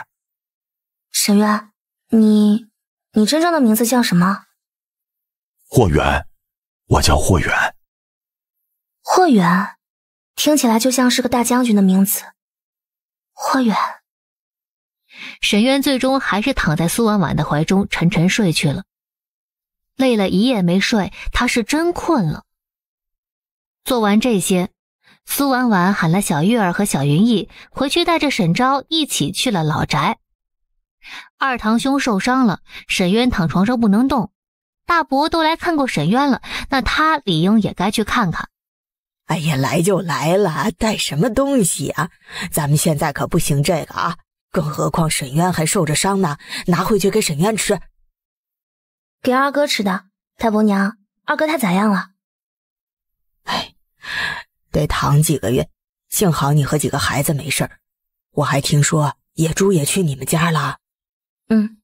[SPEAKER 1] 沈渊，你，你真正的名字叫什么？
[SPEAKER 2] 霍远，我叫霍远。
[SPEAKER 1] 霍远，听起来就像是个大将军的名字。霍远。沈渊最终还是躺在苏婉婉的怀中沉沉睡去了。累了一夜没睡，他是真困了。做完这些，苏婉婉喊了小玉儿和小云逸回去，带着沈昭一起去了老宅。二堂兄受伤了，沈渊躺床上不能动，大伯都来看过沈渊了，那他理应也该去看看。
[SPEAKER 3] 哎呀，来就来了，带什么东西啊？咱们现在可不行这个啊！更何况沈渊还受着伤呢，拿回去给沈渊吃。
[SPEAKER 1] 给二哥吃的，太伯娘，二哥他咋样了？
[SPEAKER 3] 哎，得躺几个月，幸好你和几个孩子没事儿。我还听说野猪也去你们家了。
[SPEAKER 1] 嗯，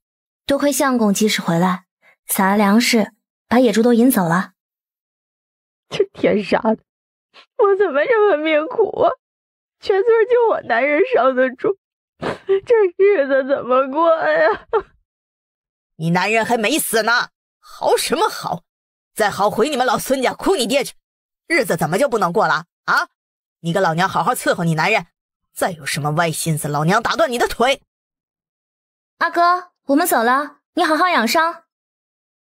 [SPEAKER 1] 多亏相公及时回来，撒了粮食，把野猪都引走了。这天杀的，
[SPEAKER 3] 我怎么这么命苦啊？全村就我男人烧的猪，这日子怎么过呀？*laughs* 你男人还没死呢，嚎什么嚎？再嚎回你们老孙家哭你爹去，日子怎么就不能过了啊？你跟老娘好好伺候你男人，再有什么歪心思，老娘打断你的腿！
[SPEAKER 1] 阿哥，我们走了，你好好养伤。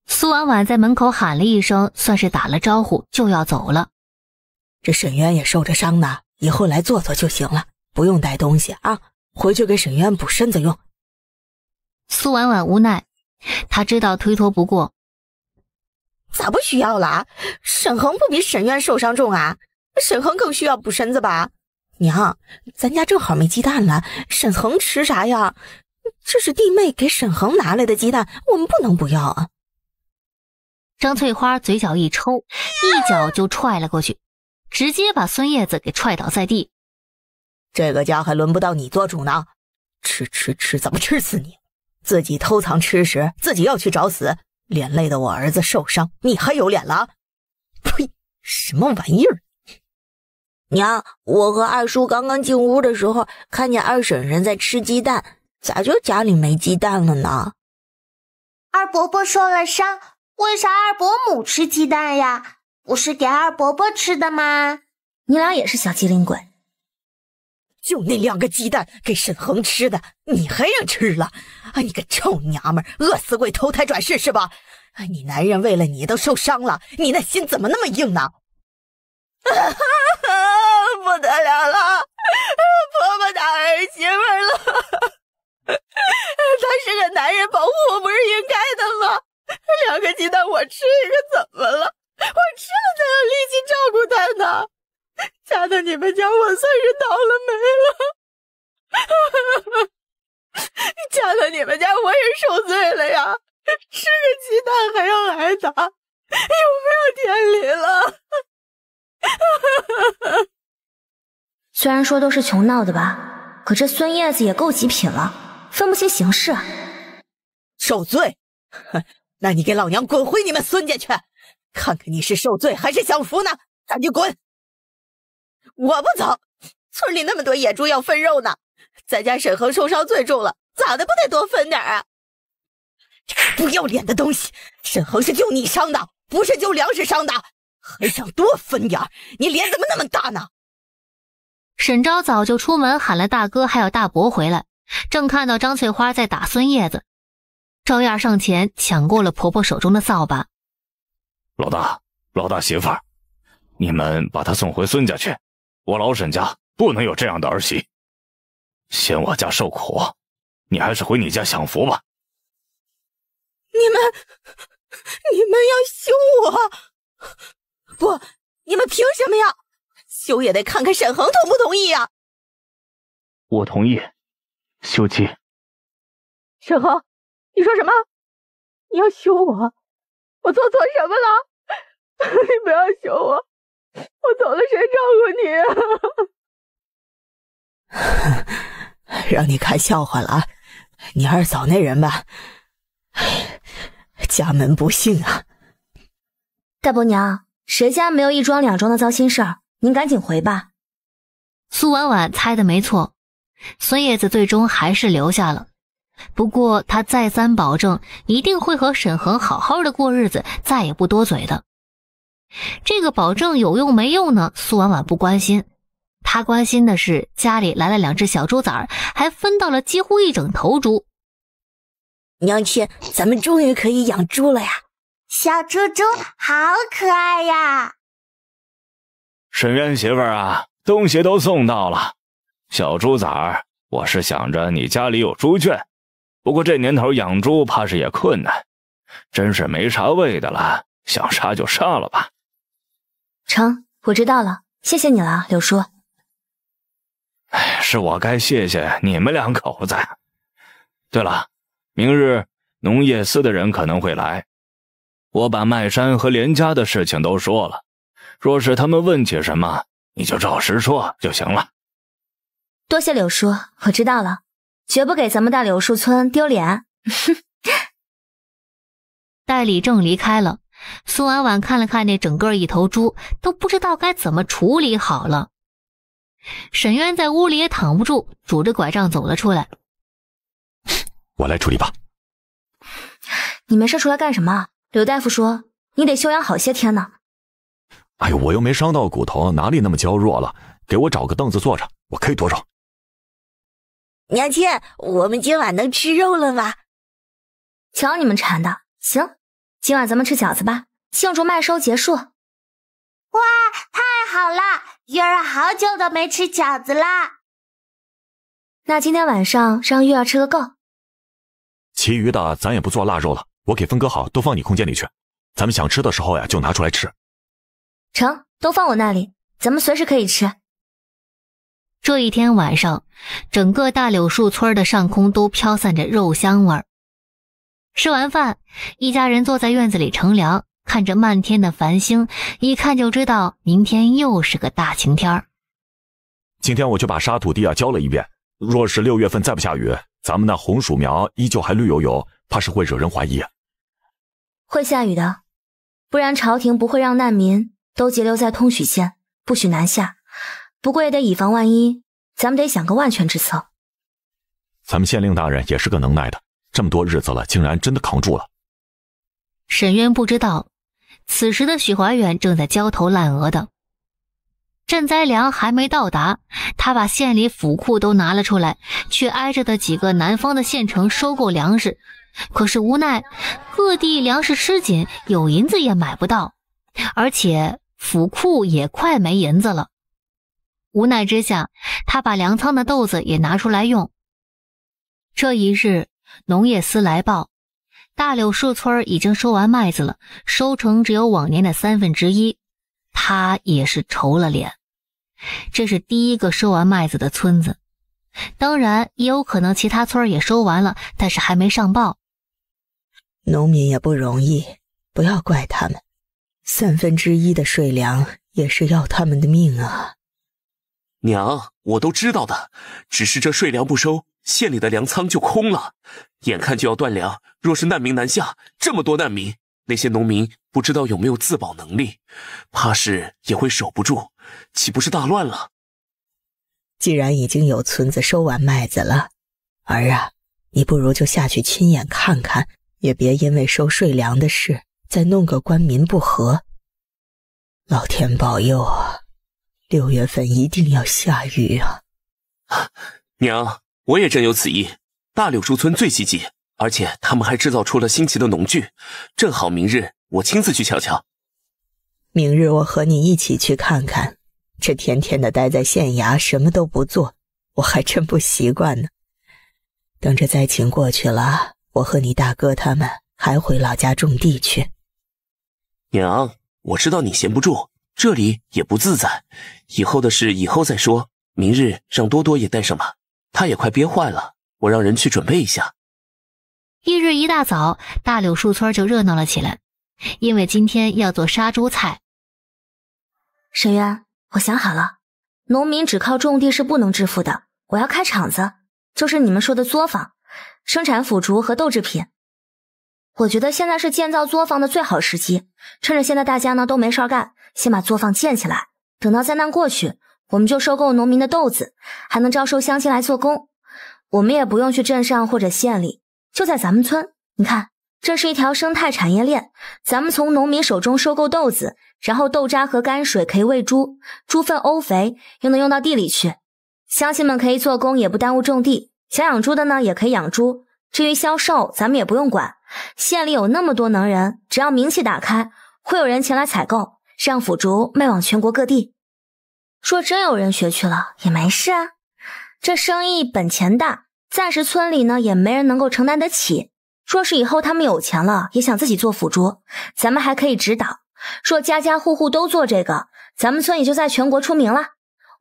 [SPEAKER 1] 苏婉婉在门口喊了一声，算是打了招呼，就要走了。这沈渊也受着伤呢，以后来坐坐就行
[SPEAKER 3] 了，不用带东西啊。回去给沈渊补身子用。苏婉婉无奈，她知道推脱不过。咋不需要了？沈恒不比沈渊受伤重啊？沈恒更需要补身子吧？娘，咱家正好没鸡蛋了，沈恒吃啥呀？这是弟妹给沈恒
[SPEAKER 1] 拿来的鸡蛋，我们不能不要啊！张翠花嘴角一抽，一脚就踹了过去，直接把孙叶子给踹倒在地。
[SPEAKER 3] 这个家还轮不到你做主呢！吃吃吃，怎么吃死你？自己偷藏吃食，自己要去找死，连累的我儿子受伤，你还有脸了？呸！什么玩意儿！娘，我和二叔刚刚进屋的时候，看见二婶婶在吃鸡蛋。咋就家里没鸡蛋了呢？
[SPEAKER 1] 二伯伯受了伤，为啥二伯母吃鸡蛋呀？不是给二伯伯吃的吗？你俩也是小机灵鬼，就那两个鸡蛋给沈恒吃的，你还让吃了？啊，你个臭
[SPEAKER 3] 娘们儿，饿死鬼投胎转世是吧？你男人为了你都受伤了，你那心怎么那么硬呢？啊！*laughs*
[SPEAKER 1] 说都是穷闹的吧，可这孙叶子也够极品了，分不清形势。
[SPEAKER 3] 受罪？哼，*laughs* 那你给老娘滚回你们孙家去，看看你是受罪还是享福呢！赶紧滚！我不走，村里那么多野猪要分肉呢。咱家沈恒受伤最重了，咋的不得多分点啊？不要脸的东西，沈恒是救你伤的，不是救粮食伤的，还想多分点？你脸怎么那么大呢？
[SPEAKER 1] 沈昭早就出门喊了大哥还有大伯回来，正看到张翠花在打孙叶子，赵燕上前抢过了婆婆手中的扫把。
[SPEAKER 2] 老大，老大媳妇，你们把她送回孙家去，我老沈家不能有这样的儿媳，嫌我家受苦，你还是回你家享福吧。
[SPEAKER 3] 你们，你们要休我？不，你们凭什么呀？修也得看看沈恒同不同意呀！
[SPEAKER 2] 我同意，修机。
[SPEAKER 3] 沈恒，你说什么？你要休我？我做错什么了？*laughs* 你不要休我，我走了谁照顾你？*laughs* 让你看笑话了啊！你二嫂那人吧，家门不幸啊！
[SPEAKER 1] 大伯娘，谁家没有一桩两桩的糟心事儿？您赶紧回吧。苏婉婉猜的没错，孙叶子最终还是留下了。不过他再三保证，一定会和沈衡好好的过日子，再也不多嘴的。这个保证有用没用呢？苏婉婉不关心，她关心的是家里来了两只小猪崽儿，还分到了几乎一整头猪。娘亲，咱们终于可以养猪了呀！小猪猪好可爱呀！
[SPEAKER 2] 沈渊媳妇儿啊，东西都送到了。小猪崽儿，我是想着你家里有猪圈，不过这年头养猪怕是也困难，真是没啥喂的了。想杀就杀了吧。
[SPEAKER 1] 成，我知道了，谢谢你了，柳叔。
[SPEAKER 2] 哎，是我该谢谢你们两口子。对了，明日农业司的人可能会来，我把麦山和连家的事情都说了。若是他们问起什么，你就照实说就行了。
[SPEAKER 1] 多谢柳叔，我知道了，绝不给咱们大柳树村丢脸。*laughs* 代李正离开了，苏婉婉看了看那整个一头猪，都不知道该怎么处理好了。沈渊在屋里也躺不住，拄着拐杖走了出来。我来处理吧。你没事出来干什么？柳大夫说你得休养好些天呢。
[SPEAKER 2] 哎呦，我又没伤到骨头，哪里那么娇弱了？给我找个凳子坐着，我可以躲着。
[SPEAKER 1] 娘亲，我们今晚能吃肉了吗？瞧你们馋的，行，今晚咱们吃饺子吧，庆祝麦收结束。哇，太好了，月儿好久都没吃饺子啦。那今天晚上让月儿吃个够。
[SPEAKER 2] 其余的咱也不做腊肉了，我给分割好，都放你空间里去。咱们想吃的时候呀，就拿出来吃。
[SPEAKER 1] 成，都放我那里，咱们随时可以吃。这一天晚上，整个大柳树村的上空都飘散着肉香味儿。吃完饭，一家人坐在院子里乘凉，看着漫天的繁星，一看就知道明天又是个大晴天。
[SPEAKER 2] 今天我去把沙土地啊浇了一遍，若是六月份再不下雨，咱们那红薯苗依旧还绿油油，怕是会惹人怀疑。
[SPEAKER 1] 会下雨的，不然朝廷不会让难民。都截留在通许县，不许南下。不过也得以防万一，咱们得想个万全之策。
[SPEAKER 2] 咱们县令大人也是个能耐的，这么多日子了，竟然真的扛住了。
[SPEAKER 1] 沈渊不知道，此时的许怀远正在焦头烂额的。赈灾粮还没到达，他把县里府库都拿了出来，去挨着的几个南方的县城收购粮食。可是无奈，各地粮食吃紧，有银子也买不到。而且府库也快没银子了，无奈之下，他把粮仓的豆子也拿出来用。这一日，农业司来报，大柳树村已经收完麦子了，收成只有往年的三分之一。他也是愁了脸。这是第一个收完麦子的村子，当然也有可能其他村也收完了，但是还没上报。
[SPEAKER 3] 农民也不容易，不要怪他们。三分之一的税粮也是要他们的命啊！
[SPEAKER 2] 娘，我都知道的，只是这税粮不收，县里的粮仓就空了，眼看就要断粮。若是难民南下，这么多难民，那些农民不知道有没有自保能力，怕是也会守不住，岂不是大乱了？
[SPEAKER 3] 既然已经有村子收完麦子了，儿啊，你不如就下去亲眼看看，也别因为收税粮的事。再弄个官民不和。老天保佑啊！六月份一定要下雨啊！
[SPEAKER 2] 娘，我也正有此意。大柳树村最积极，而且他们还制造出了新奇的农具，正好明日我亲自去瞧瞧。
[SPEAKER 3] 明日我和你一起去看看。这天天的待在县衙什么都不做，我还真不习惯呢。等着灾情过去了，我和你大哥他们还回老家种地去。
[SPEAKER 2] 娘，我知道你闲不住，这里也不自在。以后的事以后再说。明日让多多也带上吧，他也快憋坏了。我让人去准备一下。
[SPEAKER 1] 翌日一大早，大柳树村就热闹了起来，因为今天要做杀猪菜。沈渊，我想好了，农民只靠种地是不能致富的，我要开厂子，就是你们说的作坊，生产腐竹和豆制品。我觉得现在是建造作坊的最好时机，趁着现在大家呢都没事儿干，先把作坊建起来。等到灾难过去，我们就收购农民的豆子，还能招收乡亲来做工。我们也不用去镇上或者县里，就在咱们村。你看，这是一条生态产业链。咱们从农民手中收购豆子，然后豆渣和泔水可以喂猪，猪粪沤肥又能用到地里去。乡亲们可以做工，也不耽误种地。想养猪的呢，也可以养猪。至于销售，咱们也不用管。县里有那么多能人，只要名气打开，会有人前来采购，让腐竹卖往全国各地。若真有人学去了，也没事啊。这生意本钱大，暂时村里呢也没人能够承担得起。若是以后他们有钱了，也想自己做腐竹，咱们还可以指导。若家家户户都做这个，咱们村也就在全国出名了。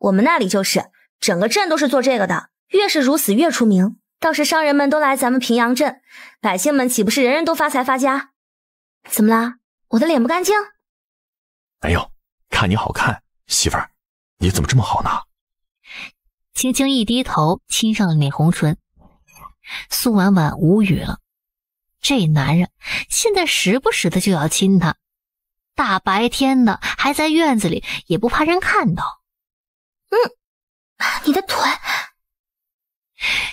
[SPEAKER 1] 我们那里就是，整个镇都是做这个的，越是如此越出名。到时商人们都来咱们平阳镇，百姓们岂不是人人都发财发家？怎么啦？我的脸不干净？
[SPEAKER 2] 没有，看你好看，媳妇儿，你怎么这么好呢？
[SPEAKER 1] 轻轻一低头，亲上了那红唇。苏婉婉无语了，这男人现在时不时的就要亲她，大白天的还在院子里，也不怕人看到。嗯，你的腿。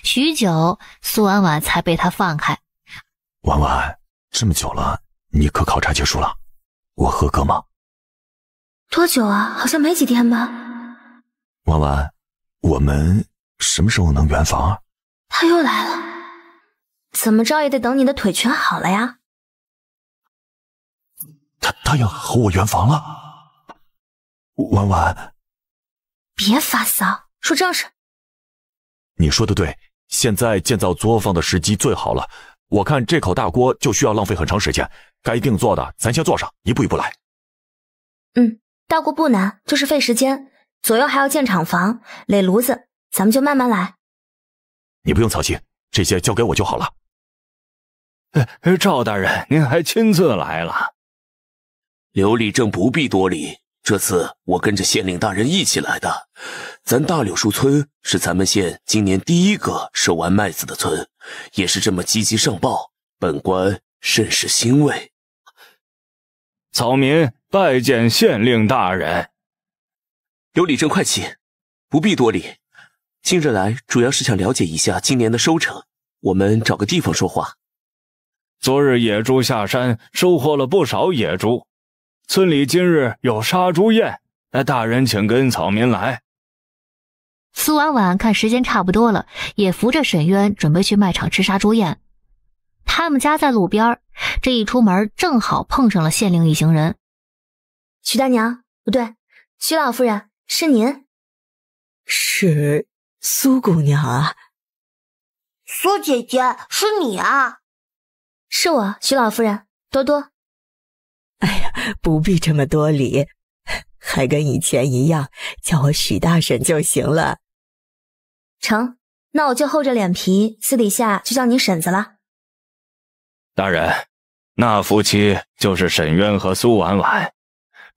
[SPEAKER 1] 许久，苏婉婉才被他放开。
[SPEAKER 2] 婉婉，这么久了，你可考察结束了？我合格吗？
[SPEAKER 1] 多久啊？好像没几天吧。
[SPEAKER 2] 婉婉，我们什么时候能圆房？啊？
[SPEAKER 1] 他又来了，怎么着也得等你的腿全好了呀。
[SPEAKER 2] 他他要和我圆房了，婉婉。
[SPEAKER 1] 别发骚，说正事。
[SPEAKER 2] 你说的对，现在建造作坊的时机最好了。我看这口大锅就需要浪费很长时间，该定做的咱先做上，一步一步来。
[SPEAKER 1] 嗯，大锅不难，就是费时间，左右还要建厂房、垒炉子，咱们就慢慢来。
[SPEAKER 2] 你不用操心，这些交给我就好了。赵大人，您还亲自来了，刘立正不必多礼。这次我跟着县令大人一起来的，咱大柳树村是咱们县今年第一个收完麦子的村，也是这么积极上报，本官甚是欣慰。草民拜见县令大人，有礼正快起，不必多礼。今日来主要是想了解一下今年的收成，我们找个地方说话。昨日野猪下山，收获了不少野猪。村里今日有杀猪宴，那大人请跟草民来。
[SPEAKER 1] 苏婉婉看时间差不多了，也扶着沈渊准备去卖场吃杀猪宴。他们家在路边，这一出门正好碰上了县令一行人。徐大娘，不对，徐老夫人，是您？
[SPEAKER 3] 是苏姑娘啊！
[SPEAKER 1] 苏姐姐，是你啊！是我，徐老夫人，多多。
[SPEAKER 3] 哎呀，不必这么多礼，还跟以前一样叫我许大婶就行了。
[SPEAKER 1] 成，那我就厚着脸皮，私底下就叫你婶子了。
[SPEAKER 2] 大人，那夫妻就是沈渊和苏婉婉。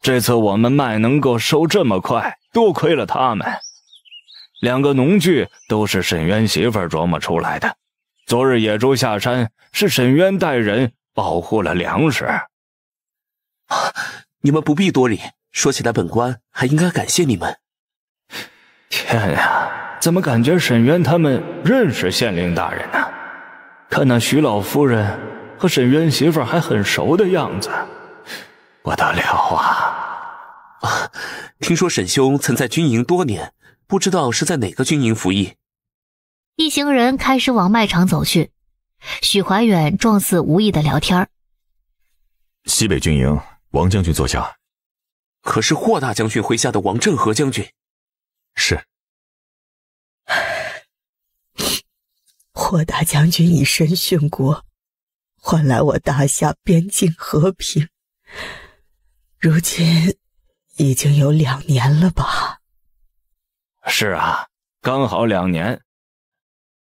[SPEAKER 2] 这次我们麦能够收这么快，多亏了他们。两个农具都是沈渊媳妇琢磨出来的。昨日野猪下山，是沈渊带人保护了粮食。*laughs* 你们不必多礼。说起来，本官还应该感谢你们。天呀，怎么感觉沈渊他们认识县令大人呢？看那徐老夫人和沈渊媳妇还很熟的样子，不得了啊！啊，听说沈兄曾在军营多年，不知道是在哪个军营服役。
[SPEAKER 1] 一行人开始往卖场走去，许怀远状似无意的聊天
[SPEAKER 2] 西北军营。王将军坐下。可是霍大将军麾下的王振和将军是。
[SPEAKER 3] 霍大将军以身殉国，换来我大夏边境和平，如今已经有两年了吧？
[SPEAKER 2] 是啊，刚好两年。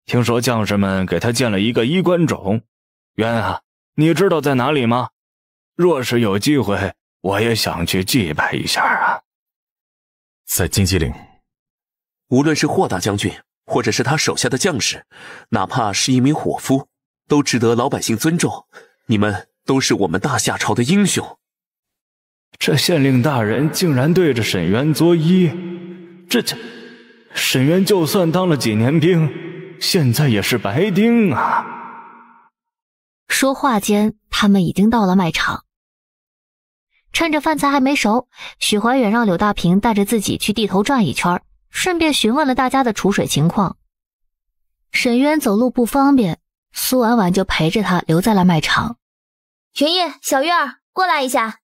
[SPEAKER 2] 听说将士们给他建了一个衣冠冢，渊啊，你知道在哪里吗？若是有机会，我也想去祭拜一下啊。在金鸡岭，无论是霍大将军，或者是他手下的将士，哪怕是一名伙夫，都值得老百姓尊重。你们都是我们大夏朝的英雄。这县令大人竟然对着沈渊作揖，这这……沈渊就算当了几年兵，现在也是白丁啊。
[SPEAKER 1] 说话间，他们已经到了卖场。趁着饭菜还没熟，许怀远让柳大平带着自己去地头转一圈，顺便询问了大家的储水情况。沈渊走路不方便，苏婉婉就陪着他留在了卖场。云逸，小月儿，过来一下。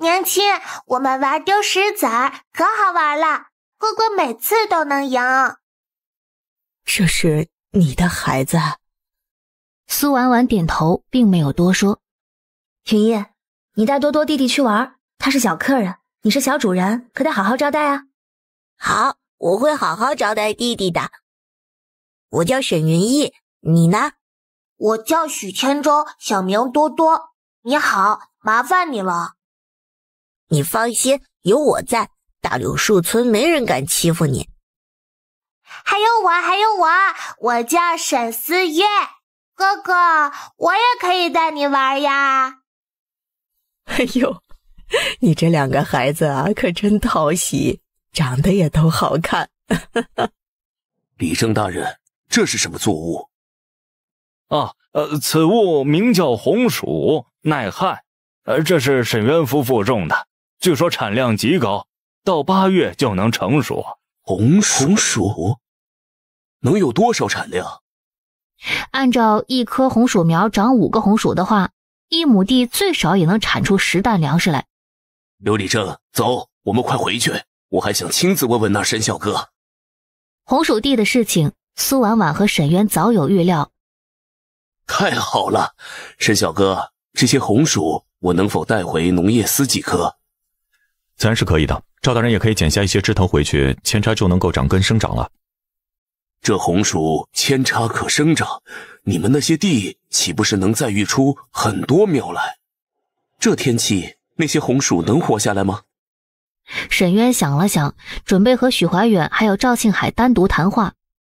[SPEAKER 1] 娘亲，我们玩丢石子儿，可好玩了，哥哥每次都能赢。这是你的孩子。苏婉婉点头，并没有多说。云逸。你带多多弟弟去玩，他是小客人，你是小主人，可得好好招待啊！好，我会好好招待弟弟的。我叫沈云逸，你呢？我叫许千舟，小名多多。你好，麻烦你了。
[SPEAKER 3] 你放心，有我在，大柳树村没人敢欺负你。
[SPEAKER 1] 还有我，还有我，我叫沈思月，哥哥，我也可以带你玩呀。
[SPEAKER 3] *laughs* 哎呦，你这两个孩子啊，可真讨喜，长得也都好看。
[SPEAKER 2] *laughs* 李正大人，这是什么作物？啊，呃，此物名叫红薯，耐旱，呃，这是沈渊夫妇种的，据说产量极高，到八月就能成熟。红薯，红薯，能有多少产量？
[SPEAKER 1] 按照一棵红薯苗长五个红薯的话。一亩地最少也能产出十担粮食来。
[SPEAKER 2] 刘礼正，走，我们快回去，我还想亲自问问那沈小哥。
[SPEAKER 1] 红薯地的事情，苏婉婉和沈渊早有预料。
[SPEAKER 2] 太好了，沈小哥，这些红薯我能否带回农业司几颗？自然是可以的。赵大人也可以剪下一些枝头回去扦插，就能够长根生长了。这红薯扦插可生长，你们那些地岂不是能再育出很多苗来？这天气，那些红薯能活下来吗？
[SPEAKER 1] 沈渊想了想，准备和许怀远还有赵庆海单独谈话。